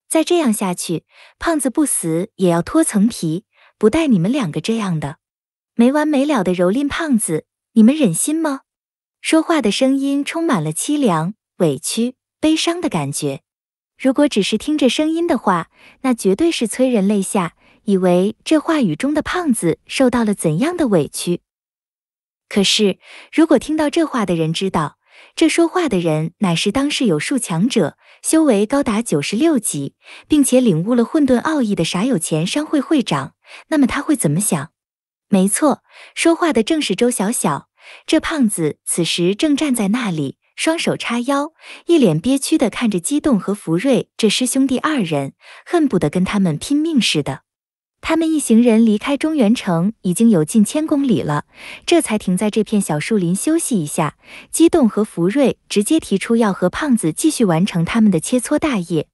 再这样下去，胖子不死也要脱层皮。不带你们两个这样的，没完没了的蹂躏胖子，你们忍心吗？说话的声音充满了凄凉、委屈、悲伤的感觉。如果只是听着声音的话，那绝对是催人泪下。以为这话语中的胖子受到了怎样的委屈？可是，如果听到这话的人知道，这说话的人乃是当世有数强者，修为高达九十六级，并且领悟了混沌奥义的傻有钱商会会长，那么他会怎么想？没错，说话的正是周小小。这胖子此时正站在那里。双手叉腰，一脸憋屈的看着激动和福瑞这师兄弟二人，恨不得跟他们拼命似的。他们一行人离开中原城已经有近千公里了，这才停在这片小树林休息一下。激动和福瑞直接提出要和胖子继续完成他们的切磋大业，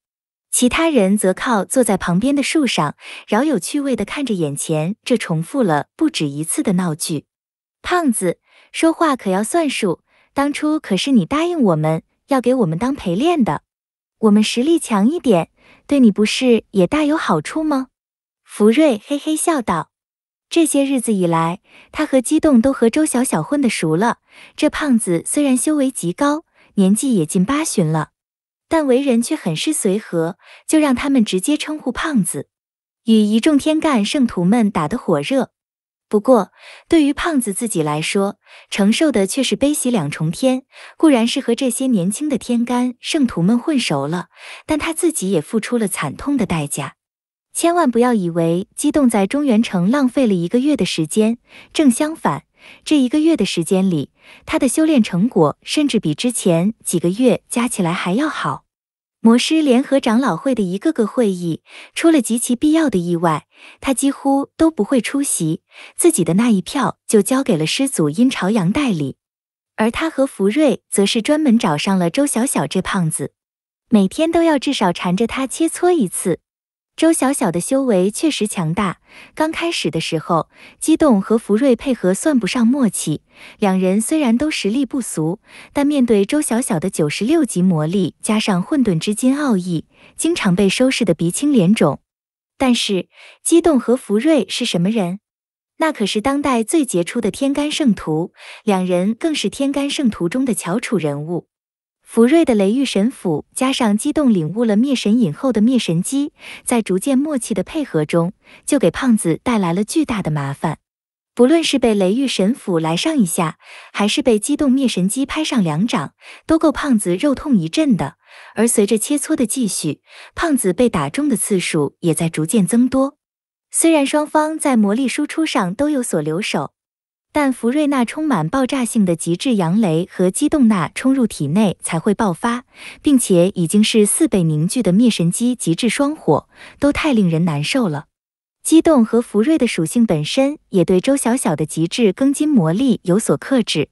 其他人则靠坐在旁边的树上，饶有趣味的看着眼前这重复了不止一次的闹剧。胖子说话可要算数。当初可是你答应我们要给我们当陪练的，我们实力强一点，对你不是也大有好处吗？福瑞嘿嘿笑道。这些日子以来，他和激动都和周小小混得熟了。这胖子虽然修为极高，年纪也近八旬了，但为人却很是随和，就让他们直接称呼胖子，与一众天干圣徒们打得火热。不过，对于胖子自己来说，承受的却是悲喜两重天。固然是和这些年轻的天干圣徒们混熟了，但他自己也付出了惨痛的代价。千万不要以为激动在中原城浪费了一个月的时间，正相反，这一个月的时间里，他的修炼成果甚至比之前几个月加起来还要好。魔师联合长老会的一个个会议出了极其必要的意外，他几乎都不会出席，自己的那一票就交给了师祖阴朝阳代理，而他和福瑞则是专门找上了周小小这胖子，每天都要至少缠着他切磋一次。周小小的修为确实强大。刚开始的时候，激动和福瑞配合算不上默契。两人虽然都实力不俗，但面对周小小的九十六级魔力加上混沌之金奥义，经常被收拾得鼻青脸肿。但是，激动和福瑞是什么人？那可是当代最杰出的天干圣徒，两人更是天干圣徒中的翘楚人物。福瑞的雷域神斧加上机动领悟了灭神影后的灭神机，在逐渐默契的配合中，就给胖子带来了巨大的麻烦。不论是被雷域神斧来上一下，还是被机动灭神机拍上两掌，都够胖子肉痛一阵的。而随着切磋的继续，胖子被打中的次数也在逐渐增多。虽然双方在魔力输出上都有所留守。但福瑞那充满爆炸性的极致阳雷和机动那冲入体内才会爆发，并且已经是四倍凝聚的灭神机极致双火，都太令人难受了。机动和福瑞的属性本身也对周小小的极致庚金魔力有所克制。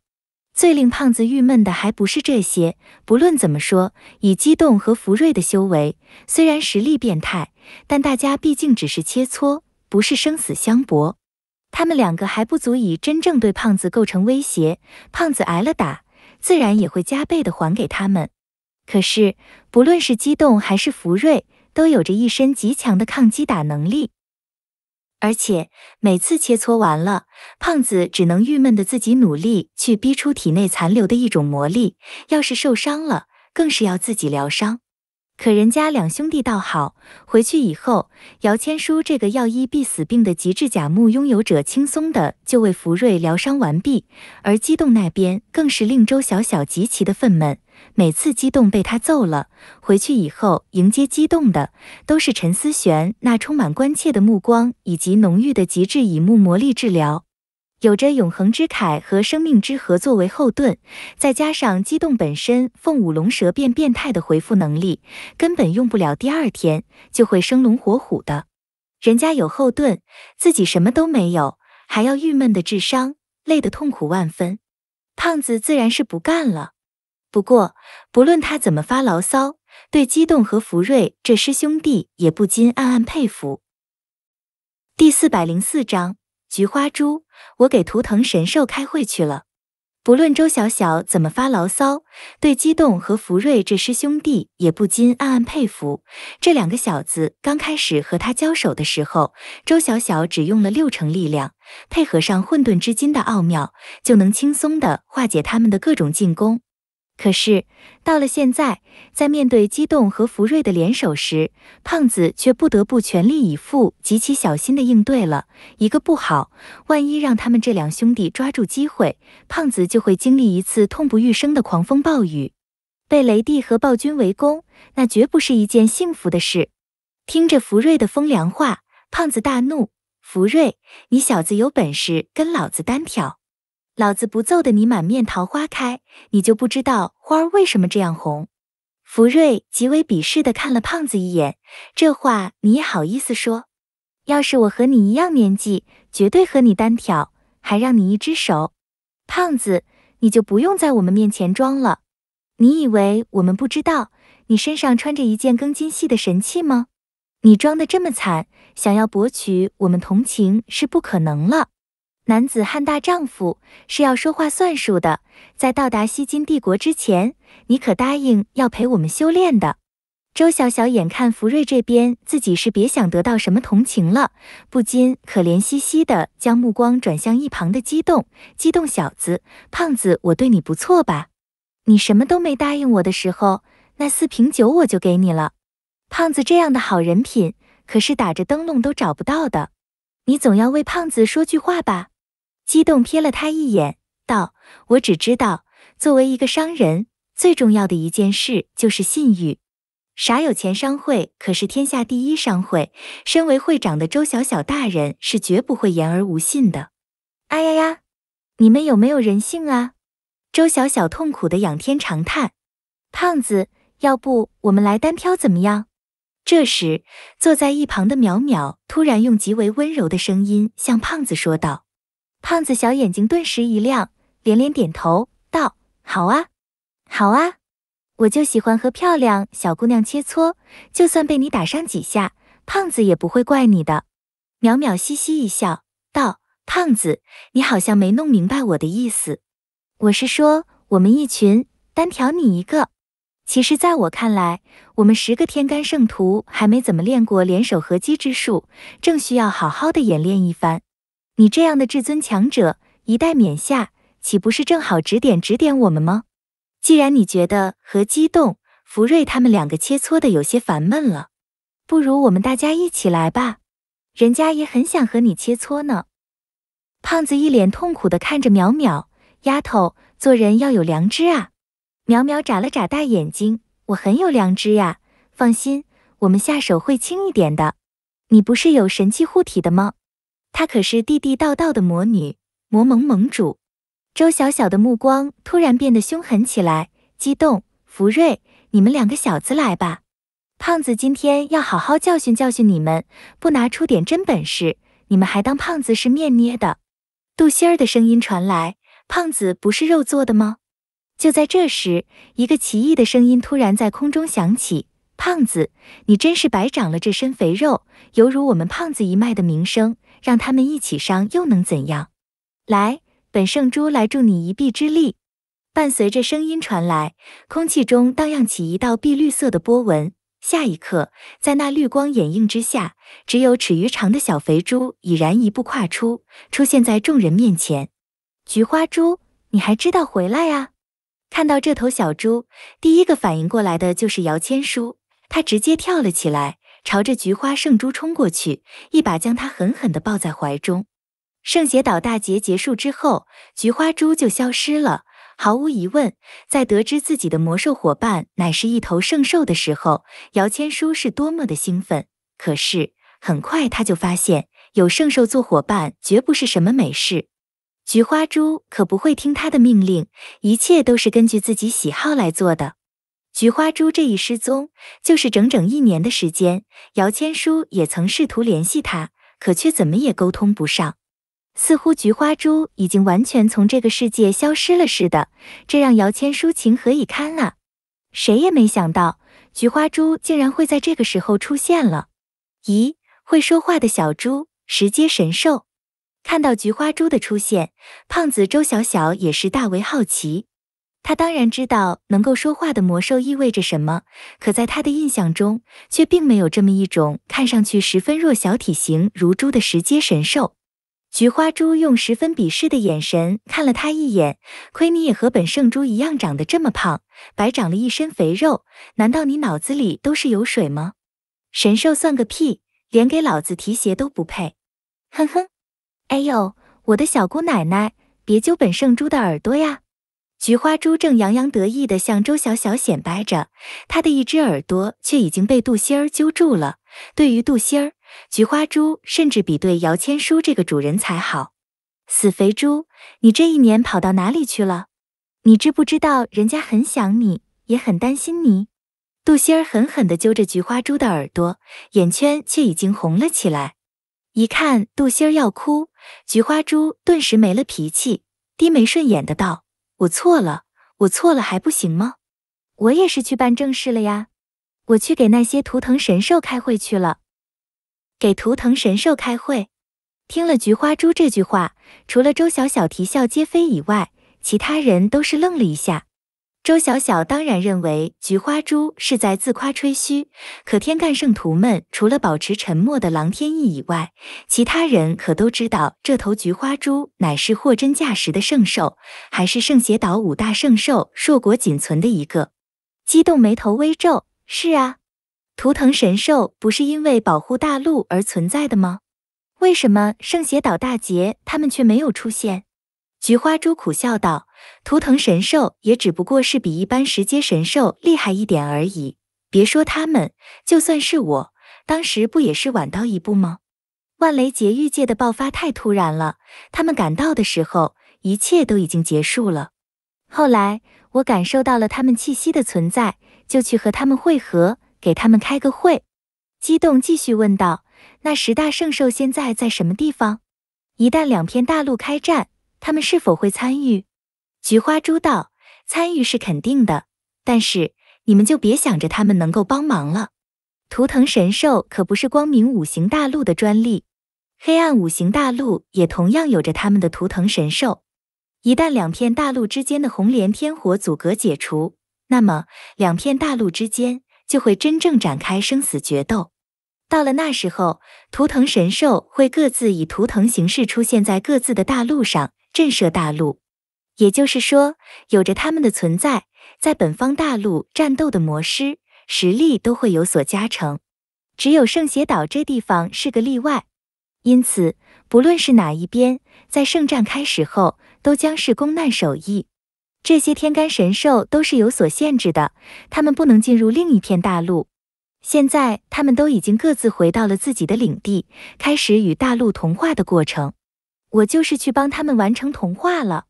最令胖子郁闷的还不是这些，不论怎么说，以机动和福瑞的修为，虽然实力变态，但大家毕竟只是切磋，不是生死相搏。他们两个还不足以真正对胖子构成威胁，胖子挨了打，自然也会加倍的还给他们。可是，不论是机动还是福瑞，都有着一身极强的抗击打能力。而且，每次切磋完了，胖子只能郁闷的自己努力去逼出体内残留的一种魔力。要是受伤了，更是要自己疗伤。可人家两兄弟倒好，回去以后，姚千书这个要医必死病的极致甲木拥有者，轻松的就为福瑞疗伤完毕。而激动那边更是令周小小极其的愤懑，每次激动被他揍了，回去以后迎接激动的都是陈思璇那充满关切的目光，以及浓郁的极致乙木魔力治疗。有着永恒之铠和生命之河作为后盾，再加上机动本身凤舞龙蛇变变态的回复能力，根本用不了第二天就会生龙活虎的。人家有后盾，自己什么都没有，还要郁闷的智商，累得痛苦万分。胖子自然是不干了。不过，不论他怎么发牢骚，对机动和福瑞这师兄弟也不禁暗暗佩服。第四百零四章。菊花猪，我给图腾神兽开会去了。不论周小小怎么发牢骚，对激动和福瑞这师兄弟也不禁暗暗佩服。这两个小子刚开始和他交手的时候，周小小只用了六成力量，配合上混沌之金的奥妙，就能轻松的化解他们的各种进攻。可是到了现在，在面对激动和福瑞的联手时，胖子却不得不全力以赴、极其小心的应对了。一个不好，万一让他们这两兄弟抓住机会，胖子就会经历一次痛不欲生的狂风暴雨，被雷帝和暴君围攻，那绝不是一件幸福的事。听着福瑞的风凉话，胖子大怒：“福瑞，你小子有本事跟老子单挑！”老子不揍的你满面桃花开，你就不知道花儿为什么这样红？福瑞极为鄙视的看了胖子一眼，这话你也好意思说？要是我和你一样年纪，绝对和你单挑，还让你一只手。胖子，你就不用在我们面前装了。你以为我们不知道你身上穿着一件更精细的神器吗？你装的这么惨，想要博取我们同情是不可能了。男子汉大丈夫是要说话算数的，在到达西金帝国之前，你可答应要陪我们修炼的。周小小眼看福瑞这边，自己是别想得到什么同情了，不禁可怜兮兮的将目光转向一旁的激动。激动小子，胖子，我对你不错吧？你什么都没答应我的时候，那四瓶酒我就给你了。胖子这样的好人品，可是打着灯笼都找不到的，你总要为胖子说句话吧？激动瞥了他一眼，道：“我只知道，作为一个商人，最重要的一件事就是信誉。啥有钱商会可是天下第一商会，身为会长的周小小大人是绝不会言而无信的。”哎呀呀，你们有没有人性啊？周小小痛苦的仰天长叹：“胖子，要不我们来单挑怎么样？”这时，坐在一旁的淼淼突然用极为温柔的声音向胖子说道。胖子小眼睛顿时一亮，连连点头道：“好啊，好啊，我就喜欢和漂亮小姑娘切磋，就算被你打上几下，胖子也不会怪你的。”淼淼嘻嘻一笑，道：“胖子，你好像没弄明白我的意思，我是说，我们一群单挑你一个。其实，在我看来，我们十个天干圣徒还没怎么练过联手合击之术，正需要好好的演练一番。”你这样的至尊强者，一代冕下，岂不是正好指点指点我们吗？既然你觉得和激动福瑞他们两个切磋的有些烦闷了，不如我们大家一起来吧。人家也很想和你切磋呢。胖子一脸痛苦的看着淼淼丫头，做人要有良知啊。淼淼眨了眨大眼睛，我很有良知呀。放心，我们下手会轻一点的。你不是有神器护体的吗？她可是地地道道的魔女，魔盟盟主周小小的目光突然变得凶狠起来，激动。福瑞，你们两个小子来吧，胖子今天要好好教训教训你们，不拿出点真本事，你们还当胖子是面捏的？杜心儿的声音传来：“胖子不是肉做的吗？”就在这时，一个奇异的声音突然在空中响起：“胖子，你真是白长了这身肥肉，犹如我们胖子一脉的名声。”让他们一起上又能怎样？来，本圣猪来助你一臂之力。伴随着声音传来，空气中荡漾起一道碧绿色的波纹。下一刻，在那绿光掩映之下，只有尺余长的小肥猪已然一步跨出，出现在众人面前。菊花猪，你还知道回来啊？看到这头小猪，第一个反应过来的就是姚千叔，他直接跳了起来。朝着菊花圣珠冲过去，一把将它狠狠地抱在怀中。圣邪岛大劫结束之后，菊花珠就消失了。毫无疑问，在得知自己的魔兽伙伴乃是一头圣兽的时候，姚千书是多么的兴奋。可是，很快他就发现，有圣兽做伙伴绝不是什么美事。菊花珠可不会听他的命令，一切都是根据自己喜好来做的。菊花猪这一失踪，就是整整一年的时间。姚千书也曾试图联系他，可却怎么也沟通不上，似乎菊花猪已经完全从这个世界消失了似的。这让姚千书情何以堪啊！谁也没想到，菊花猪竟然会在这个时候出现了。咦，会说话的小猪，石阶神兽！看到菊花猪的出现，胖子周小小也是大为好奇。他当然知道能够说话的魔兽意味着什么，可在他的印象中，却并没有这么一种看上去十分弱小、体型如猪的十阶神兽。菊花猪用十分鄙视的眼神看了他一眼，亏你也和本圣猪一样长得这么胖，白长了一身肥肉，难道你脑子里都是有水吗？神兽算个屁，连给老子提鞋都不配。哼哼，哎呦，我的小姑奶奶，别揪本圣猪的耳朵呀！菊花猪正洋洋得意地向周小小显摆着，它的一只耳朵却已经被杜心儿揪住了。对于杜心儿，菊花猪甚至比对姚千书这个主人才好。死肥猪，你这一年跑到哪里去了？你知不知道人家很想你，也很担心你？杜心儿狠狠地揪着菊花猪的耳朵，眼圈却已经红了起来。一看杜心儿要哭，菊花猪顿时没了脾气，低眉顺眼的道。我错了，我错了还不行吗？我也是去办正事了呀，我去给那些图腾神兽开会去了。给图腾神兽开会？听了菊花猪这句话，除了周小小啼笑皆非以外，其他人都是愣了一下。周小小当然认为菊花猪是在自夸吹嘘，可天干圣徒们除了保持沉默的狼天意以外，其他人可都知道这头菊花猪乃是货真价实的圣兽，还是圣邪岛五大圣兽硕果仅存的一个。激动眉头微皱，是啊，图腾神兽不是因为保护大陆而存在的吗？为什么圣邪岛大劫他们却没有出现？菊花猪苦笑道：“图腾神兽也只不过是比一般十阶神兽厉害一点而已。别说他们，就算是我，当时不也是晚到一步吗？万雷劫狱界的爆发太突然了，他们赶到的时候，一切都已经结束了。后来我感受到了他们气息的存在，就去和他们会合，给他们开个会。”激动继续问道：“那十大圣兽现在在什么地方？一旦两片大陆开战……”他们是否会参与？菊花猪道参与是肯定的，但是你们就别想着他们能够帮忙了。图腾神兽可不是光明五行大陆的专利，黑暗五行大陆也同样有着他们的图腾神兽。一旦两片大陆之间的红莲天火阻隔解除，那么两片大陆之间就会真正展开生死决斗。到了那时候，图腾神兽会各自以图腾形式出现在各自的大陆上。震慑大陆，也就是说，有着他们的存在，在本方大陆战斗的魔师实力都会有所加成。只有圣邪岛这地方是个例外，因此，不论是哪一边，在圣战开始后都将是攻难守役，这些天干神兽都是有所限制的，他们不能进入另一片大陆。现在，他们都已经各自回到了自己的领地，开始与大陆同化的过程。我就是去帮他们完成童话了，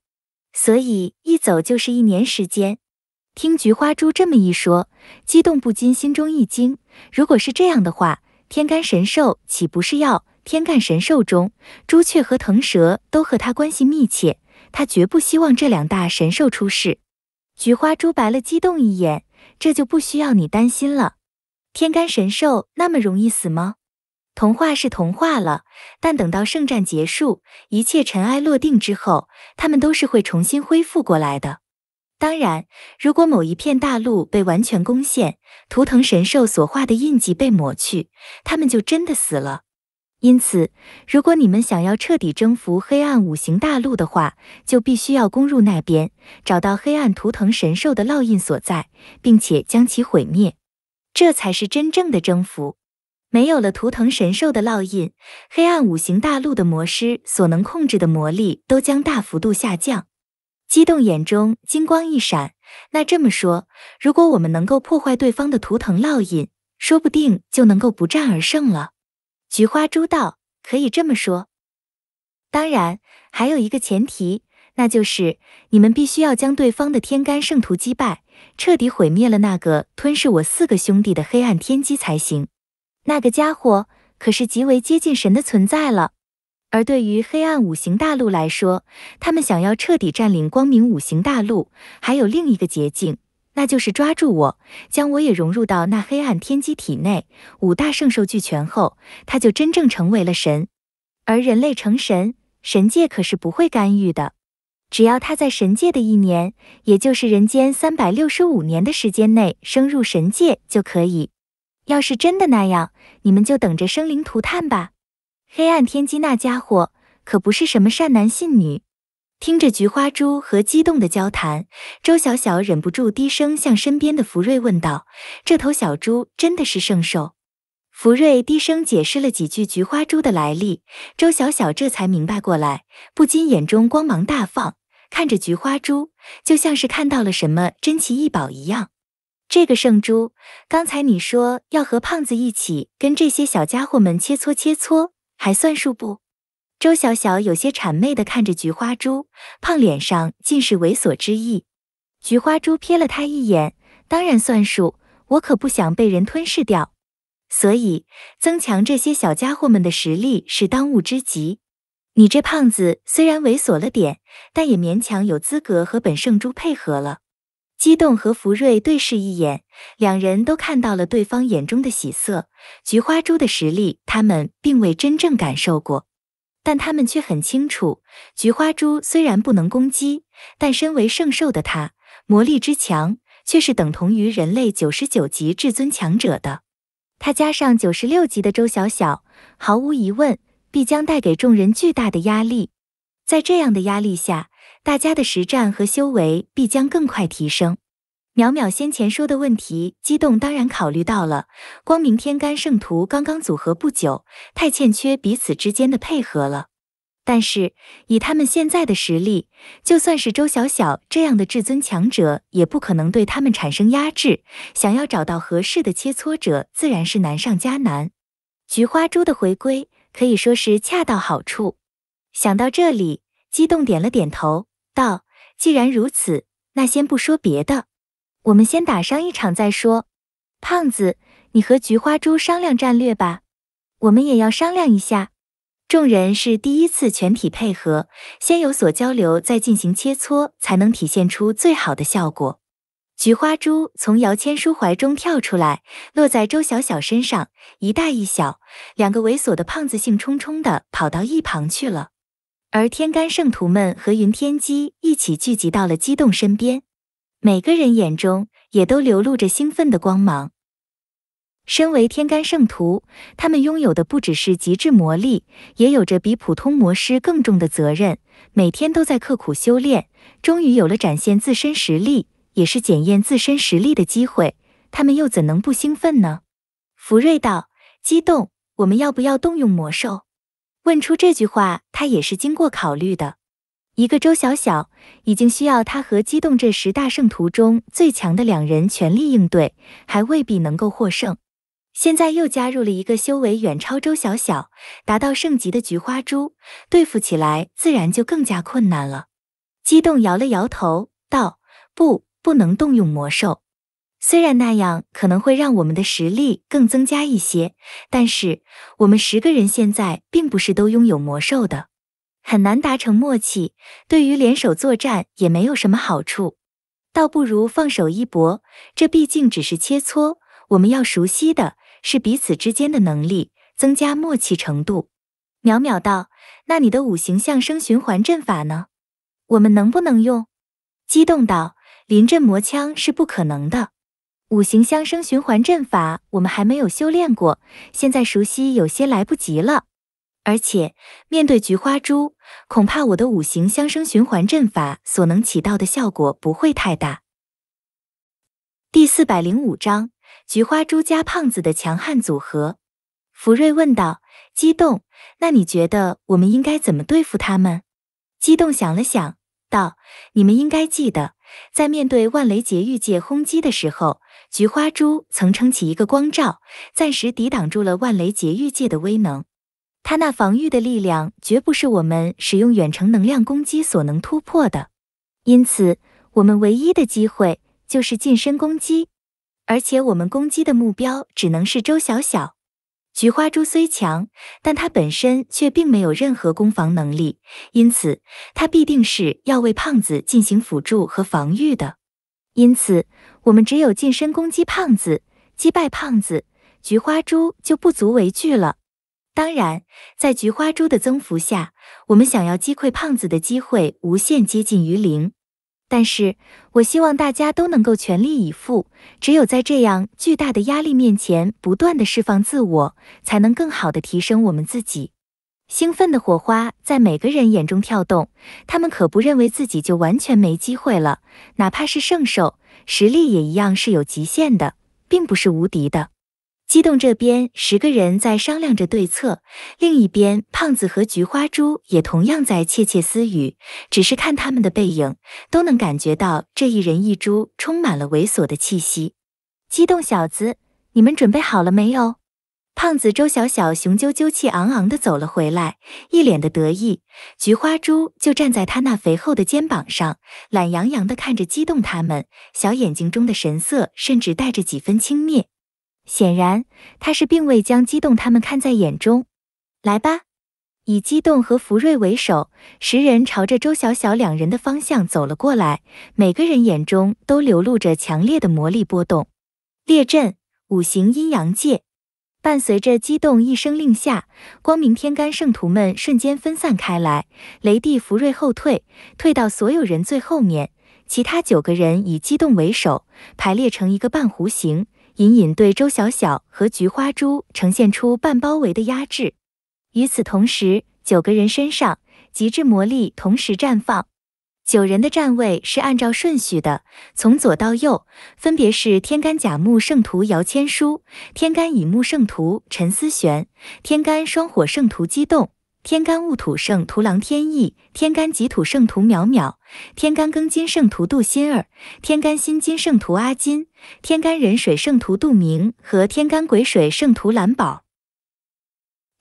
所以一走就是一年时间。听菊花猪这么一说，激动不禁心中一惊。如果是这样的话，天干神兽岂不是要……天干神兽中，朱雀和腾蛇都和他关系密切，他绝不希望这两大神兽出事。菊花猪白了激动一眼，这就不需要你担心了。天干神兽那么容易死吗？童话是童话了，但等到圣战结束，一切尘埃落定之后，他们都是会重新恢复过来的。当然，如果某一片大陆被完全攻陷，图腾神兽所画的印记被抹去，他们就真的死了。因此，如果你们想要彻底征服黑暗五行大陆的话，就必须要攻入那边，找到黑暗图腾神兽的烙印所在，并且将其毁灭，这才是真正的征服。没有了图腾神兽的烙印，黑暗五行大陆的魔师所能控制的魔力都将大幅度下降。激动眼中金光一闪，那这么说，如果我们能够破坏对方的图腾烙印，说不定就能够不战而胜了。菊花猪道，可以这么说。当然，还有一个前提，那就是你们必须要将对方的天干圣徒击败，彻底毁灭了那个吞噬我四个兄弟的黑暗天机才行。那个家伙可是极为接近神的存在了，而对于黑暗五行大陆来说，他们想要彻底占领光明五行大陆，还有另一个捷径，那就是抓住我，将我也融入到那黑暗天机体内，五大圣兽俱全后，他就真正成为了神。而人类成神，神界可是不会干预的，只要他在神界的一年，也就是人间三百六十五年的时间内升入神界就可以。要是真的那样，你们就等着生灵涂炭吧！黑暗天机那家伙可不是什么善男信女。听着菊花猪和激动的交谈，周小小忍不住低声向身边的福瑞问道：“这头小猪真的是圣兽？”福瑞低声解释了几句菊花猪的来历，周小小这才明白过来，不禁眼中光芒大放，看着菊花猪，就像是看到了什么珍奇异宝一样。这个圣珠，刚才你说要和胖子一起跟这些小家伙们切磋切磋，还算数不？周小小有些谄媚的看着菊花猪，胖脸上尽是猥琐之意。菊花猪瞥了他一眼，当然算数，我可不想被人吞噬掉。所以，增强这些小家伙们的实力是当务之急。你这胖子虽然猥琐了点，但也勉强有资格和本圣珠配合了。激动和福瑞对视一眼，两人都看到了对方眼中的喜色。菊花猪的实力，他们并未真正感受过，但他们却很清楚，菊花猪虽然不能攻击，但身为圣兽的它，魔力之强，却是等同于人类九十九级至尊强者的。它加上九十六级的周小小，毫无疑问，必将带给众人巨大的压力。在这样的压力下，大家的实战和修为必将更快提升。淼淼先前说的问题，激动当然考虑到了。光明天干圣徒刚刚组合不久，太欠缺彼此之间的配合了。但是以他们现在的实力，就算是周小小这样的至尊强者，也不可能对他们产生压制。想要找到合适的切磋者，自然是难上加难。菊花猪的回归可以说是恰到好处。想到这里，激动点了点头。道：“既然如此，那先不说别的，我们先打上一场再说。胖子，你和菊花猪商量战略吧，我们也要商量一下。众人是第一次全体配合，先有所交流，再进行切磋，才能体现出最好的效果。”菊花猪从姚千书怀中跳出来，落在周小小身上，一大一小两个猥琐的胖子兴冲冲的跑到一旁去了。而天干圣徒们和云天机一起聚集到了激动身边，每个人眼中也都流露着兴奋的光芒。身为天干圣徒，他们拥有的不只是极致魔力，也有着比普通魔师更重的责任。每天都在刻苦修炼，终于有了展现自身实力，也是检验自身实力的机会。他们又怎能不兴奋呢？福瑞道：“激动，我们要不要动用魔兽？”问出这句话，他也是经过考虑的。一个周小小已经需要他和激动这十大圣徒中最强的两人全力应对，还未必能够获胜。现在又加入了一个修为远超周小小、达到圣级的菊花珠，对付起来自然就更加困难了。激动摇了摇头，道：“不，不能动用魔兽。”虽然那样可能会让我们的实力更增加一些，但是我们十个人现在并不是都拥有魔兽的，很难达成默契，对于联手作战也没有什么好处，倒不如放手一搏。这毕竟只是切磋，我们要熟悉的是彼此之间的能力，增加默契程度。淼淼道：“那你的五行相生循环阵法呢？我们能不能用？”激动道：“临阵磨枪是不可能的。”五行相生循环阵法，我们还没有修炼过，现在熟悉有些来不及了。而且面对菊花猪，恐怕我的五行相生循环阵法所能起到的效果不会太大。第四百零五章：菊花猪加胖子的强悍组合。福瑞问道：“激动？那你觉得我们应该怎么对付他们？”激动想了想，道：“你们应该记得，在面对万雷劫狱界轰击的时候。”菊花猪曾撑起一个光罩，暂时抵挡住了万雷劫狱界的威能。它那防御的力量绝不是我们使用远程能量攻击所能突破的。因此，我们唯一的机会就是近身攻击，而且我们攻击的目标只能是周小小。菊花猪虽强，但它本身却并没有任何攻防能力，因此它必定是要为胖子进行辅助和防御的。因此。我们只有近身攻击胖子，击败胖子，菊花猪就不足为惧了。当然，在菊花猪的增幅下，我们想要击溃胖子的机会无限接近于零。但是我希望大家都能够全力以赴，只有在这样巨大的压力面前，不断的释放自我，才能更好的提升我们自己。兴奋的火花在每个人眼中跳动，他们可不认为自己就完全没机会了，哪怕是圣兽。实力也一样是有极限的，并不是无敌的。激动这边十个人在商量着对策，另一边胖子和菊花猪也同样在窃窃私语，只是看他们的背影，都能感觉到这一人一猪充满了猥琐的气息。激动小子，你们准备好了没有？胖子周小小雄赳赳、气昂昂地走了回来，一脸的得意。菊花猪就站在他那肥厚的肩膀上，懒洋洋地看着激动他们，小眼睛中的神色甚至带着几分轻蔑。显然，他是并未将激动他们看在眼中。来吧，以激动和福瑞为首，十人朝着周小小两人的方向走了过来，每个人眼中都流露着强烈的魔力波动。列阵，五行阴阳界。伴随着激动一声令下，光明天干圣徒们瞬间分散开来。雷帝福瑞后退，退到所有人最后面，其他九个人以激动为首，排列成一个半弧形，隐隐对周小小和菊花珠呈现出半包围的压制。与此同时，九个人身上极致魔力同时绽放。九人的站位是按照顺序的，从左到右分别是天干甲木圣徒姚签书、天干乙木圣徒陈思璇、天干双火圣徒激动、天干戊土圣徒郎天意、天干己土圣徒淼淼、天干庚金圣徒杜心儿、天干辛金圣徒阿金、天干壬水圣徒杜明和天干癸水圣徒蓝宝。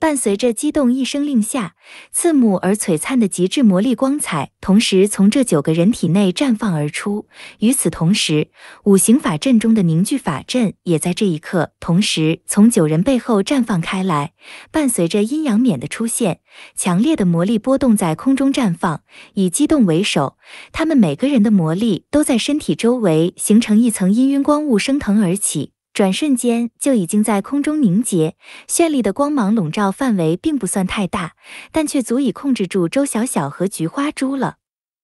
伴随着激动一声令下，刺目而璀璨的极致魔力光彩同时从这九个人体内绽放而出。与此同时，五行法阵中的凝聚法阵也在这一刻同时从九人背后绽放开来。伴随着阴阳冕的出现，强烈的魔力波动在空中绽放。以激动为首，他们每个人的魔力都在身体周围形成一层氤氲光雾升腾而起。转瞬间就已经在空中凝结，绚丽的光芒笼罩范围并不算太大，但却足以控制住周小小和菊花猪了。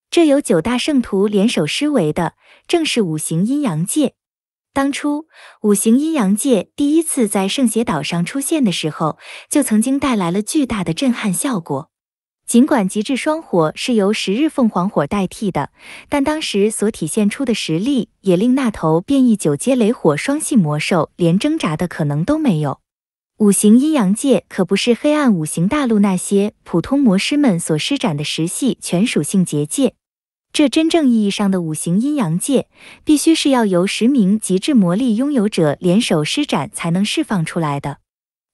这由九大圣徒联手施为的，正是五行阴阳界。当初五行阴阳界第一次在圣邪岛上出现的时候，就曾经带来了巨大的震撼效果。尽管极致双火是由十日凤凰火代替的，但当时所体现出的实力也令那头变异九阶雷火双系魔兽连挣扎的可能都没有。五行阴阳界可不是黑暗五行大陆那些普通魔师们所施展的十系全属性结界，这真正意义上的五行阴阳界，必须是要由十名极致魔力拥有者联手施展才能释放出来的。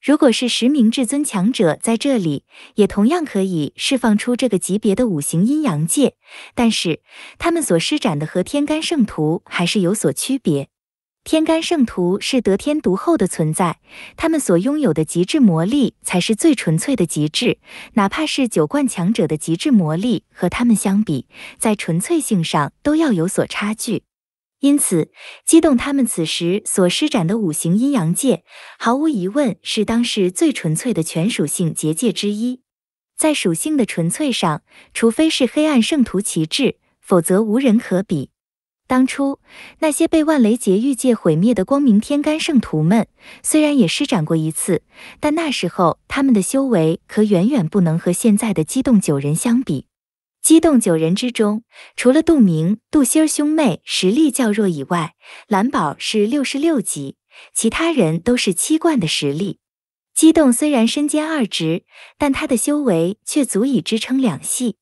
如果是十名至尊强者在这里，也同样可以释放出这个级别的五行阴阳界，但是他们所施展的和天干圣徒还是有所区别。天干圣徒是得天独厚的存在，他们所拥有的极致魔力才是最纯粹的极致，哪怕是九冠强者的极致魔力和他们相比，在纯粹性上都要有所差距。因此，机动他们此时所施展的五行阴阳界，毫无疑问是当时最纯粹的全属性结界之一。在属性的纯粹上，除非是黑暗圣徒旗帜，否则无人可比。当初那些被万雷劫狱界毁灭的光明天干圣徒们，虽然也施展过一次，但那时候他们的修为可远远不能和现在的机动九人相比。激动九人之中，除了杜明、杜心儿兄妹实力较弱以外，蓝宝是六十六级，其他人都是七冠的实力。激动虽然身兼二职，但他的修为却足以支撑两系。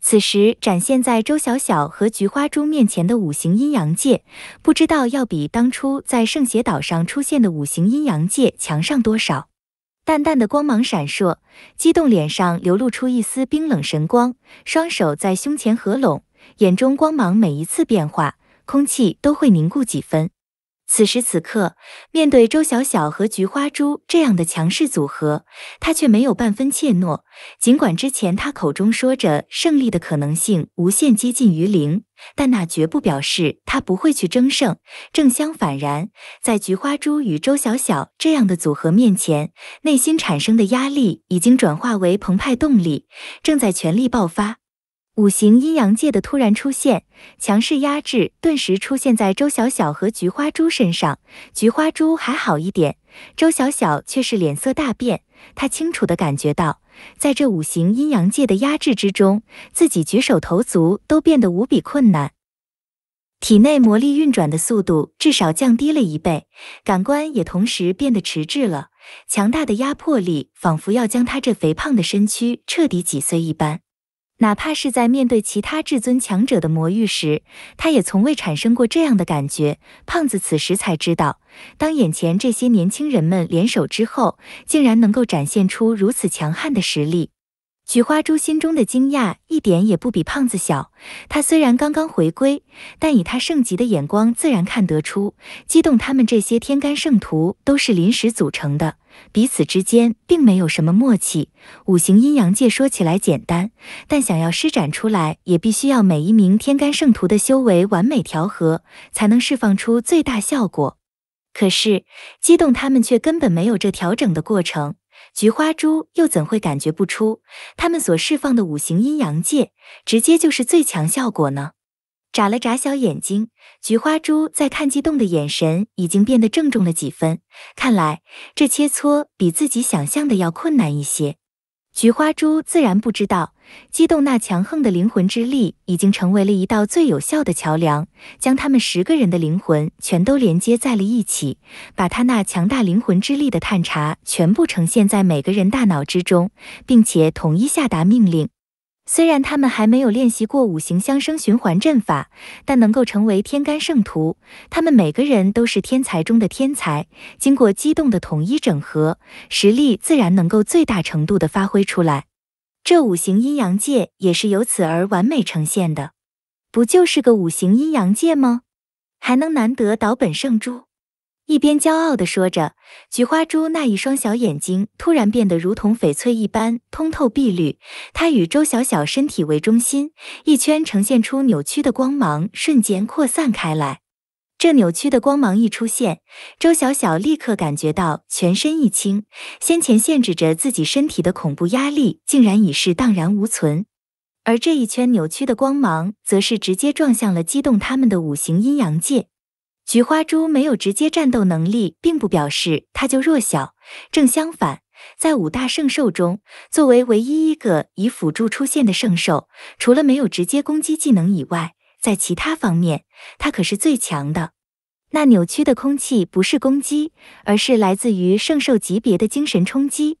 此时展现在周小小和菊花猪面前的五行阴阳界，不知道要比当初在圣邪岛上出现的五行阴阳界强上多少。淡淡的光芒闪烁，激动脸上流露出一丝冰冷神光，双手在胸前合拢，眼中光芒每一次变化，空气都会凝固几分。此时此刻，面对周小小和菊花猪这样的强势组合，他却没有半分怯懦。尽管之前他口中说着胜利的可能性无限接近于零。但那绝不表示他不会去争胜，正相反，然在菊花猪与周小小这样的组合面前，内心产生的压力已经转化为澎湃动力，正在全力爆发。五行阴阳界的突然出现，强势压制，顿时出现在周小小和菊花猪身上。菊花猪还好一点，周小小却是脸色大变，他清楚地感觉到。在这五行阴阳界的压制之中，自己举手投足都变得无比困难，体内魔力运转的速度至少降低了一倍，感官也同时变得迟滞了。强大的压迫力仿佛要将他这肥胖的身躯彻底挤碎一般。哪怕是在面对其他至尊强者的魔域时，他也从未产生过这样的感觉。胖子此时才知道，当眼前这些年轻人们联手之后，竟然能够展现出如此强悍的实力。菊花猪心中的惊讶一点也不比胖子小。他虽然刚刚回归，但以他圣级的眼光，自然看得出，激动他们这些天干圣徒都是临时组成的。彼此之间并没有什么默契。五行阴阳界说起来简单，但想要施展出来，也必须要每一名天干圣徒的修为完美调和，才能释放出最大效果。可是，激动他们却根本没有这调整的过程。菊花珠又怎会感觉不出，他们所释放的五行阴阳界，直接就是最强效果呢？眨了眨小眼睛，菊花猪在看激动的眼神已经变得郑重了几分。看来这切磋比自己想象的要困难一些。菊花猪自然不知道，激动那强横的灵魂之力已经成为了一道最有效的桥梁，将他们十个人的灵魂全都连接在了一起，把他那强大灵魂之力的探查全部呈现在每个人大脑之中，并且统一下达命令。虽然他们还没有练习过五行相生循环阵法，但能够成为天干圣徒，他们每个人都是天才中的天才。经过激动的统一整合，实力自然能够最大程度的发挥出来。这五行阴阳界也是由此而完美呈现的，不就是个五行阴阳界吗？还能难得岛本圣珠？一边骄傲地说着，菊花珠那一双小眼睛突然变得如同翡翠一般通透碧绿。它与周小小身体为中心，一圈呈现出扭曲的光芒，瞬间扩散开来。这扭曲的光芒一出现，周小小立刻感觉到全身一轻，先前限制着自己身体的恐怖压力竟然已是荡然无存。而这一圈扭曲的光芒，则是直接撞向了激动他们的五行阴阳界。菊花猪没有直接战斗能力，并不表示它就弱小。正相反，在五大圣兽中，作为唯一一个以辅助出现的圣兽，除了没有直接攻击技能以外，在其他方面，它可是最强的。那扭曲的空气不是攻击，而是来自于圣兽级别的精神冲击，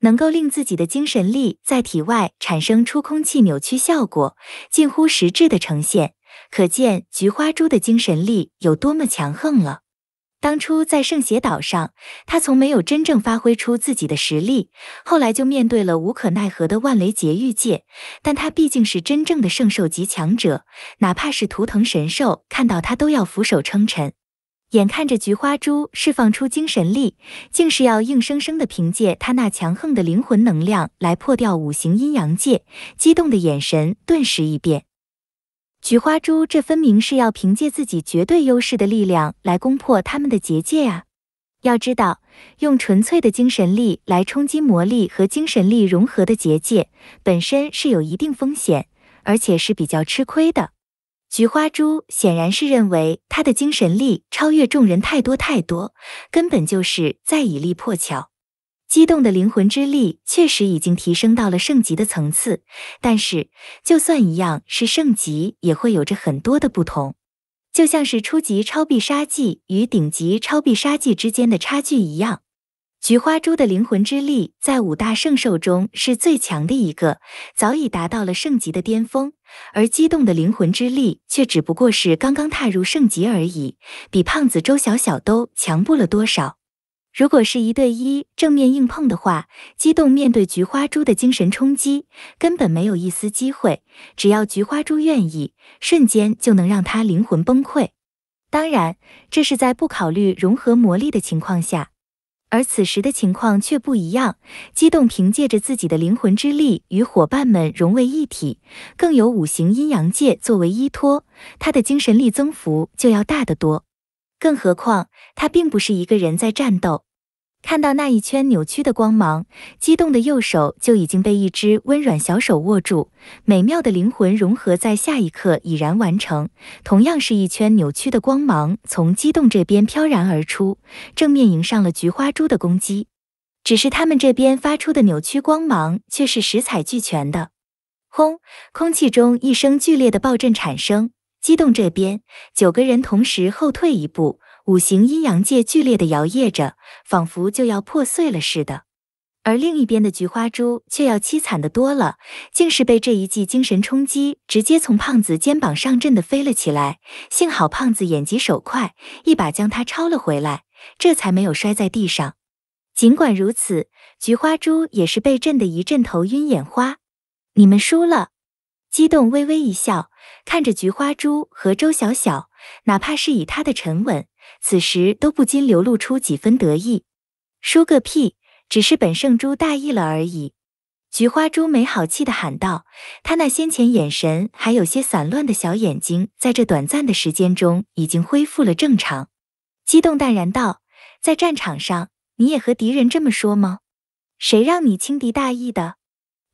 能够令自己的精神力在体外产生出空气扭曲效果，近乎实质的呈现。可见菊花猪的精神力有多么强横了。当初在圣邪岛上，他从没有真正发挥出自己的实力。后来就面对了无可奈何的万雷劫狱界，但他毕竟是真正的圣兽级强者，哪怕是图腾神兽，看到他都要俯首称臣。眼看着菊花猪释放出精神力，竟是要硬生生的凭借他那强横的灵魂能量来破掉五行阴阳界，激动的眼神顿时一变。菊花猪，这分明是要凭借自己绝对优势的力量来攻破他们的结界啊！要知道，用纯粹的精神力来冲击魔力和精神力融合的结界，本身是有一定风险，而且是比较吃亏的。菊花猪显然是认为他的精神力超越众人太多太多，根本就是在以力破巧。激动的灵魂之力确实已经提升到了圣级的层次，但是就算一样是圣级，也会有着很多的不同，就像是初级超必杀技与顶级超必杀技之间的差距一样。菊花猪的灵魂之力在五大圣兽中是最强的一个，早已达到了圣级的巅峰，而激动的灵魂之力却只不过是刚刚踏入圣级而已，比胖子周小小都强不了多少。如果是一对一正面硬碰的话，激动面对菊花猪的精神冲击根本没有一丝机会。只要菊花猪愿意，瞬间就能让他灵魂崩溃。当然，这是在不考虑融合魔力的情况下。而此时的情况却不一样，激动凭借着自己的灵魂之力与伙伴们融为一体，更有五行阴阳界作为依托，他的精神力增幅就要大得多。更何况，他并不是一个人在战斗。看到那一圈扭曲的光芒，激动的右手就已经被一只温软小手握住，美妙的灵魂融合在下一刻已然完成。同样是一圈扭曲的光芒从激动这边飘然而出，正面迎上了菊花猪的攻击。只是他们这边发出的扭曲光芒却是十彩俱全的。轰！空气中一声剧烈的爆震产生。激动这边九个人同时后退一步，五行阴阳界剧烈的摇曳着，仿佛就要破碎了似的。而另一边的菊花猪却要凄惨的多了，竟是被这一记精神冲击直接从胖子肩膀上震的飞了起来。幸好胖子眼疾手快，一把将他抄了回来，这才没有摔在地上。尽管如此，菊花猪也是被震得一阵头晕眼花。你们输了。激动微微一笑。看着菊花珠和周小小，哪怕是以他的沉稳，此时都不禁流露出几分得意。输个屁，只是本圣猪大意了而已。菊花珠没好气地喊道，他那先前眼神还有些散乱的小眼睛，在这短暂的时间中已经恢复了正常。激动淡然道，在战场上你也和敌人这么说吗？谁让你轻敌大意的？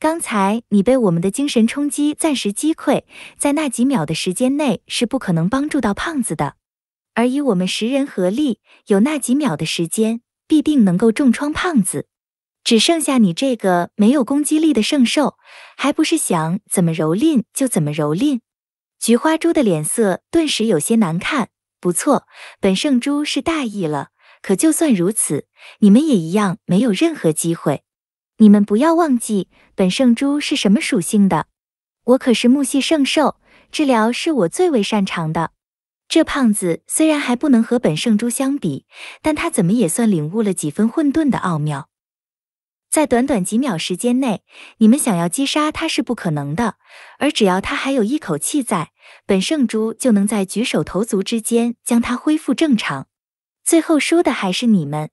刚才你被我们的精神冲击暂时击溃，在那几秒的时间内是不可能帮助到胖子的。而以我们十人合力，有那几秒的时间，必定能够重创胖子。只剩下你这个没有攻击力的圣兽，还不是想怎么蹂躏就怎么蹂躏？菊花猪的脸色顿时有些难看。不错，本圣猪是大意了，可就算如此，你们也一样没有任何机会。你们不要忘记，本圣珠是什么属性的？我可是木系圣兽，治疗是我最为擅长的。这胖子虽然还不能和本圣珠相比，但他怎么也算领悟了几分混沌的奥妙。在短短几秒时间内，你们想要击杀他是不可能的。而只要他还有一口气在，本圣珠就能在举手投足之间将他恢复正常。最后输的还是你们。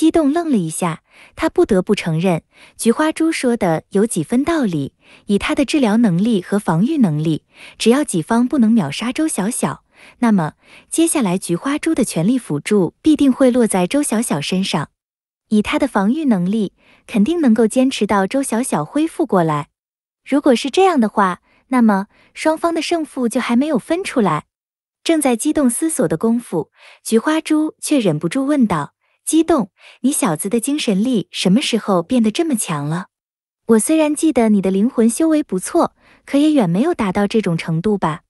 激动愣了一下，他不得不承认，菊花猪说的有几分道理。以他的治疗能力和防御能力，只要己方不能秒杀周小小，那么接下来菊花猪的全力辅助必定会落在周小小身上。以他的防御能力，肯定能够坚持到周小小恢复过来。如果是这样的话，那么双方的胜负就还没有分出来。正在激动思索的功夫，菊花猪却忍不住问道。激动，你小子的精神力什么时候变得这么强了？我虽然记得你的灵魂修为不错，可也远没有达到这种程度吧？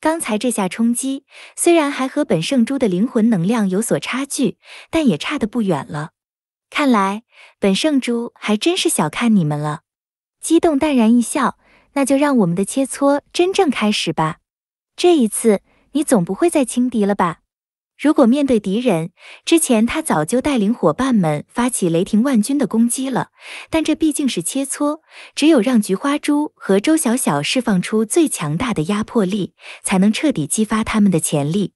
刚才这下冲击，虽然还和本圣珠的灵魂能量有所差距，但也差得不远了。看来本圣珠还真是小看你们了。激动淡然一笑，那就让我们的切磋真正开始吧。这一次，你总不会再轻敌了吧？如果面对敌人，之前他早就带领伙伴们发起雷霆万钧的攻击了。但这毕竟是切磋，只有让菊花猪和周小小释放出最强大的压迫力，才能彻底激发他们的潜力。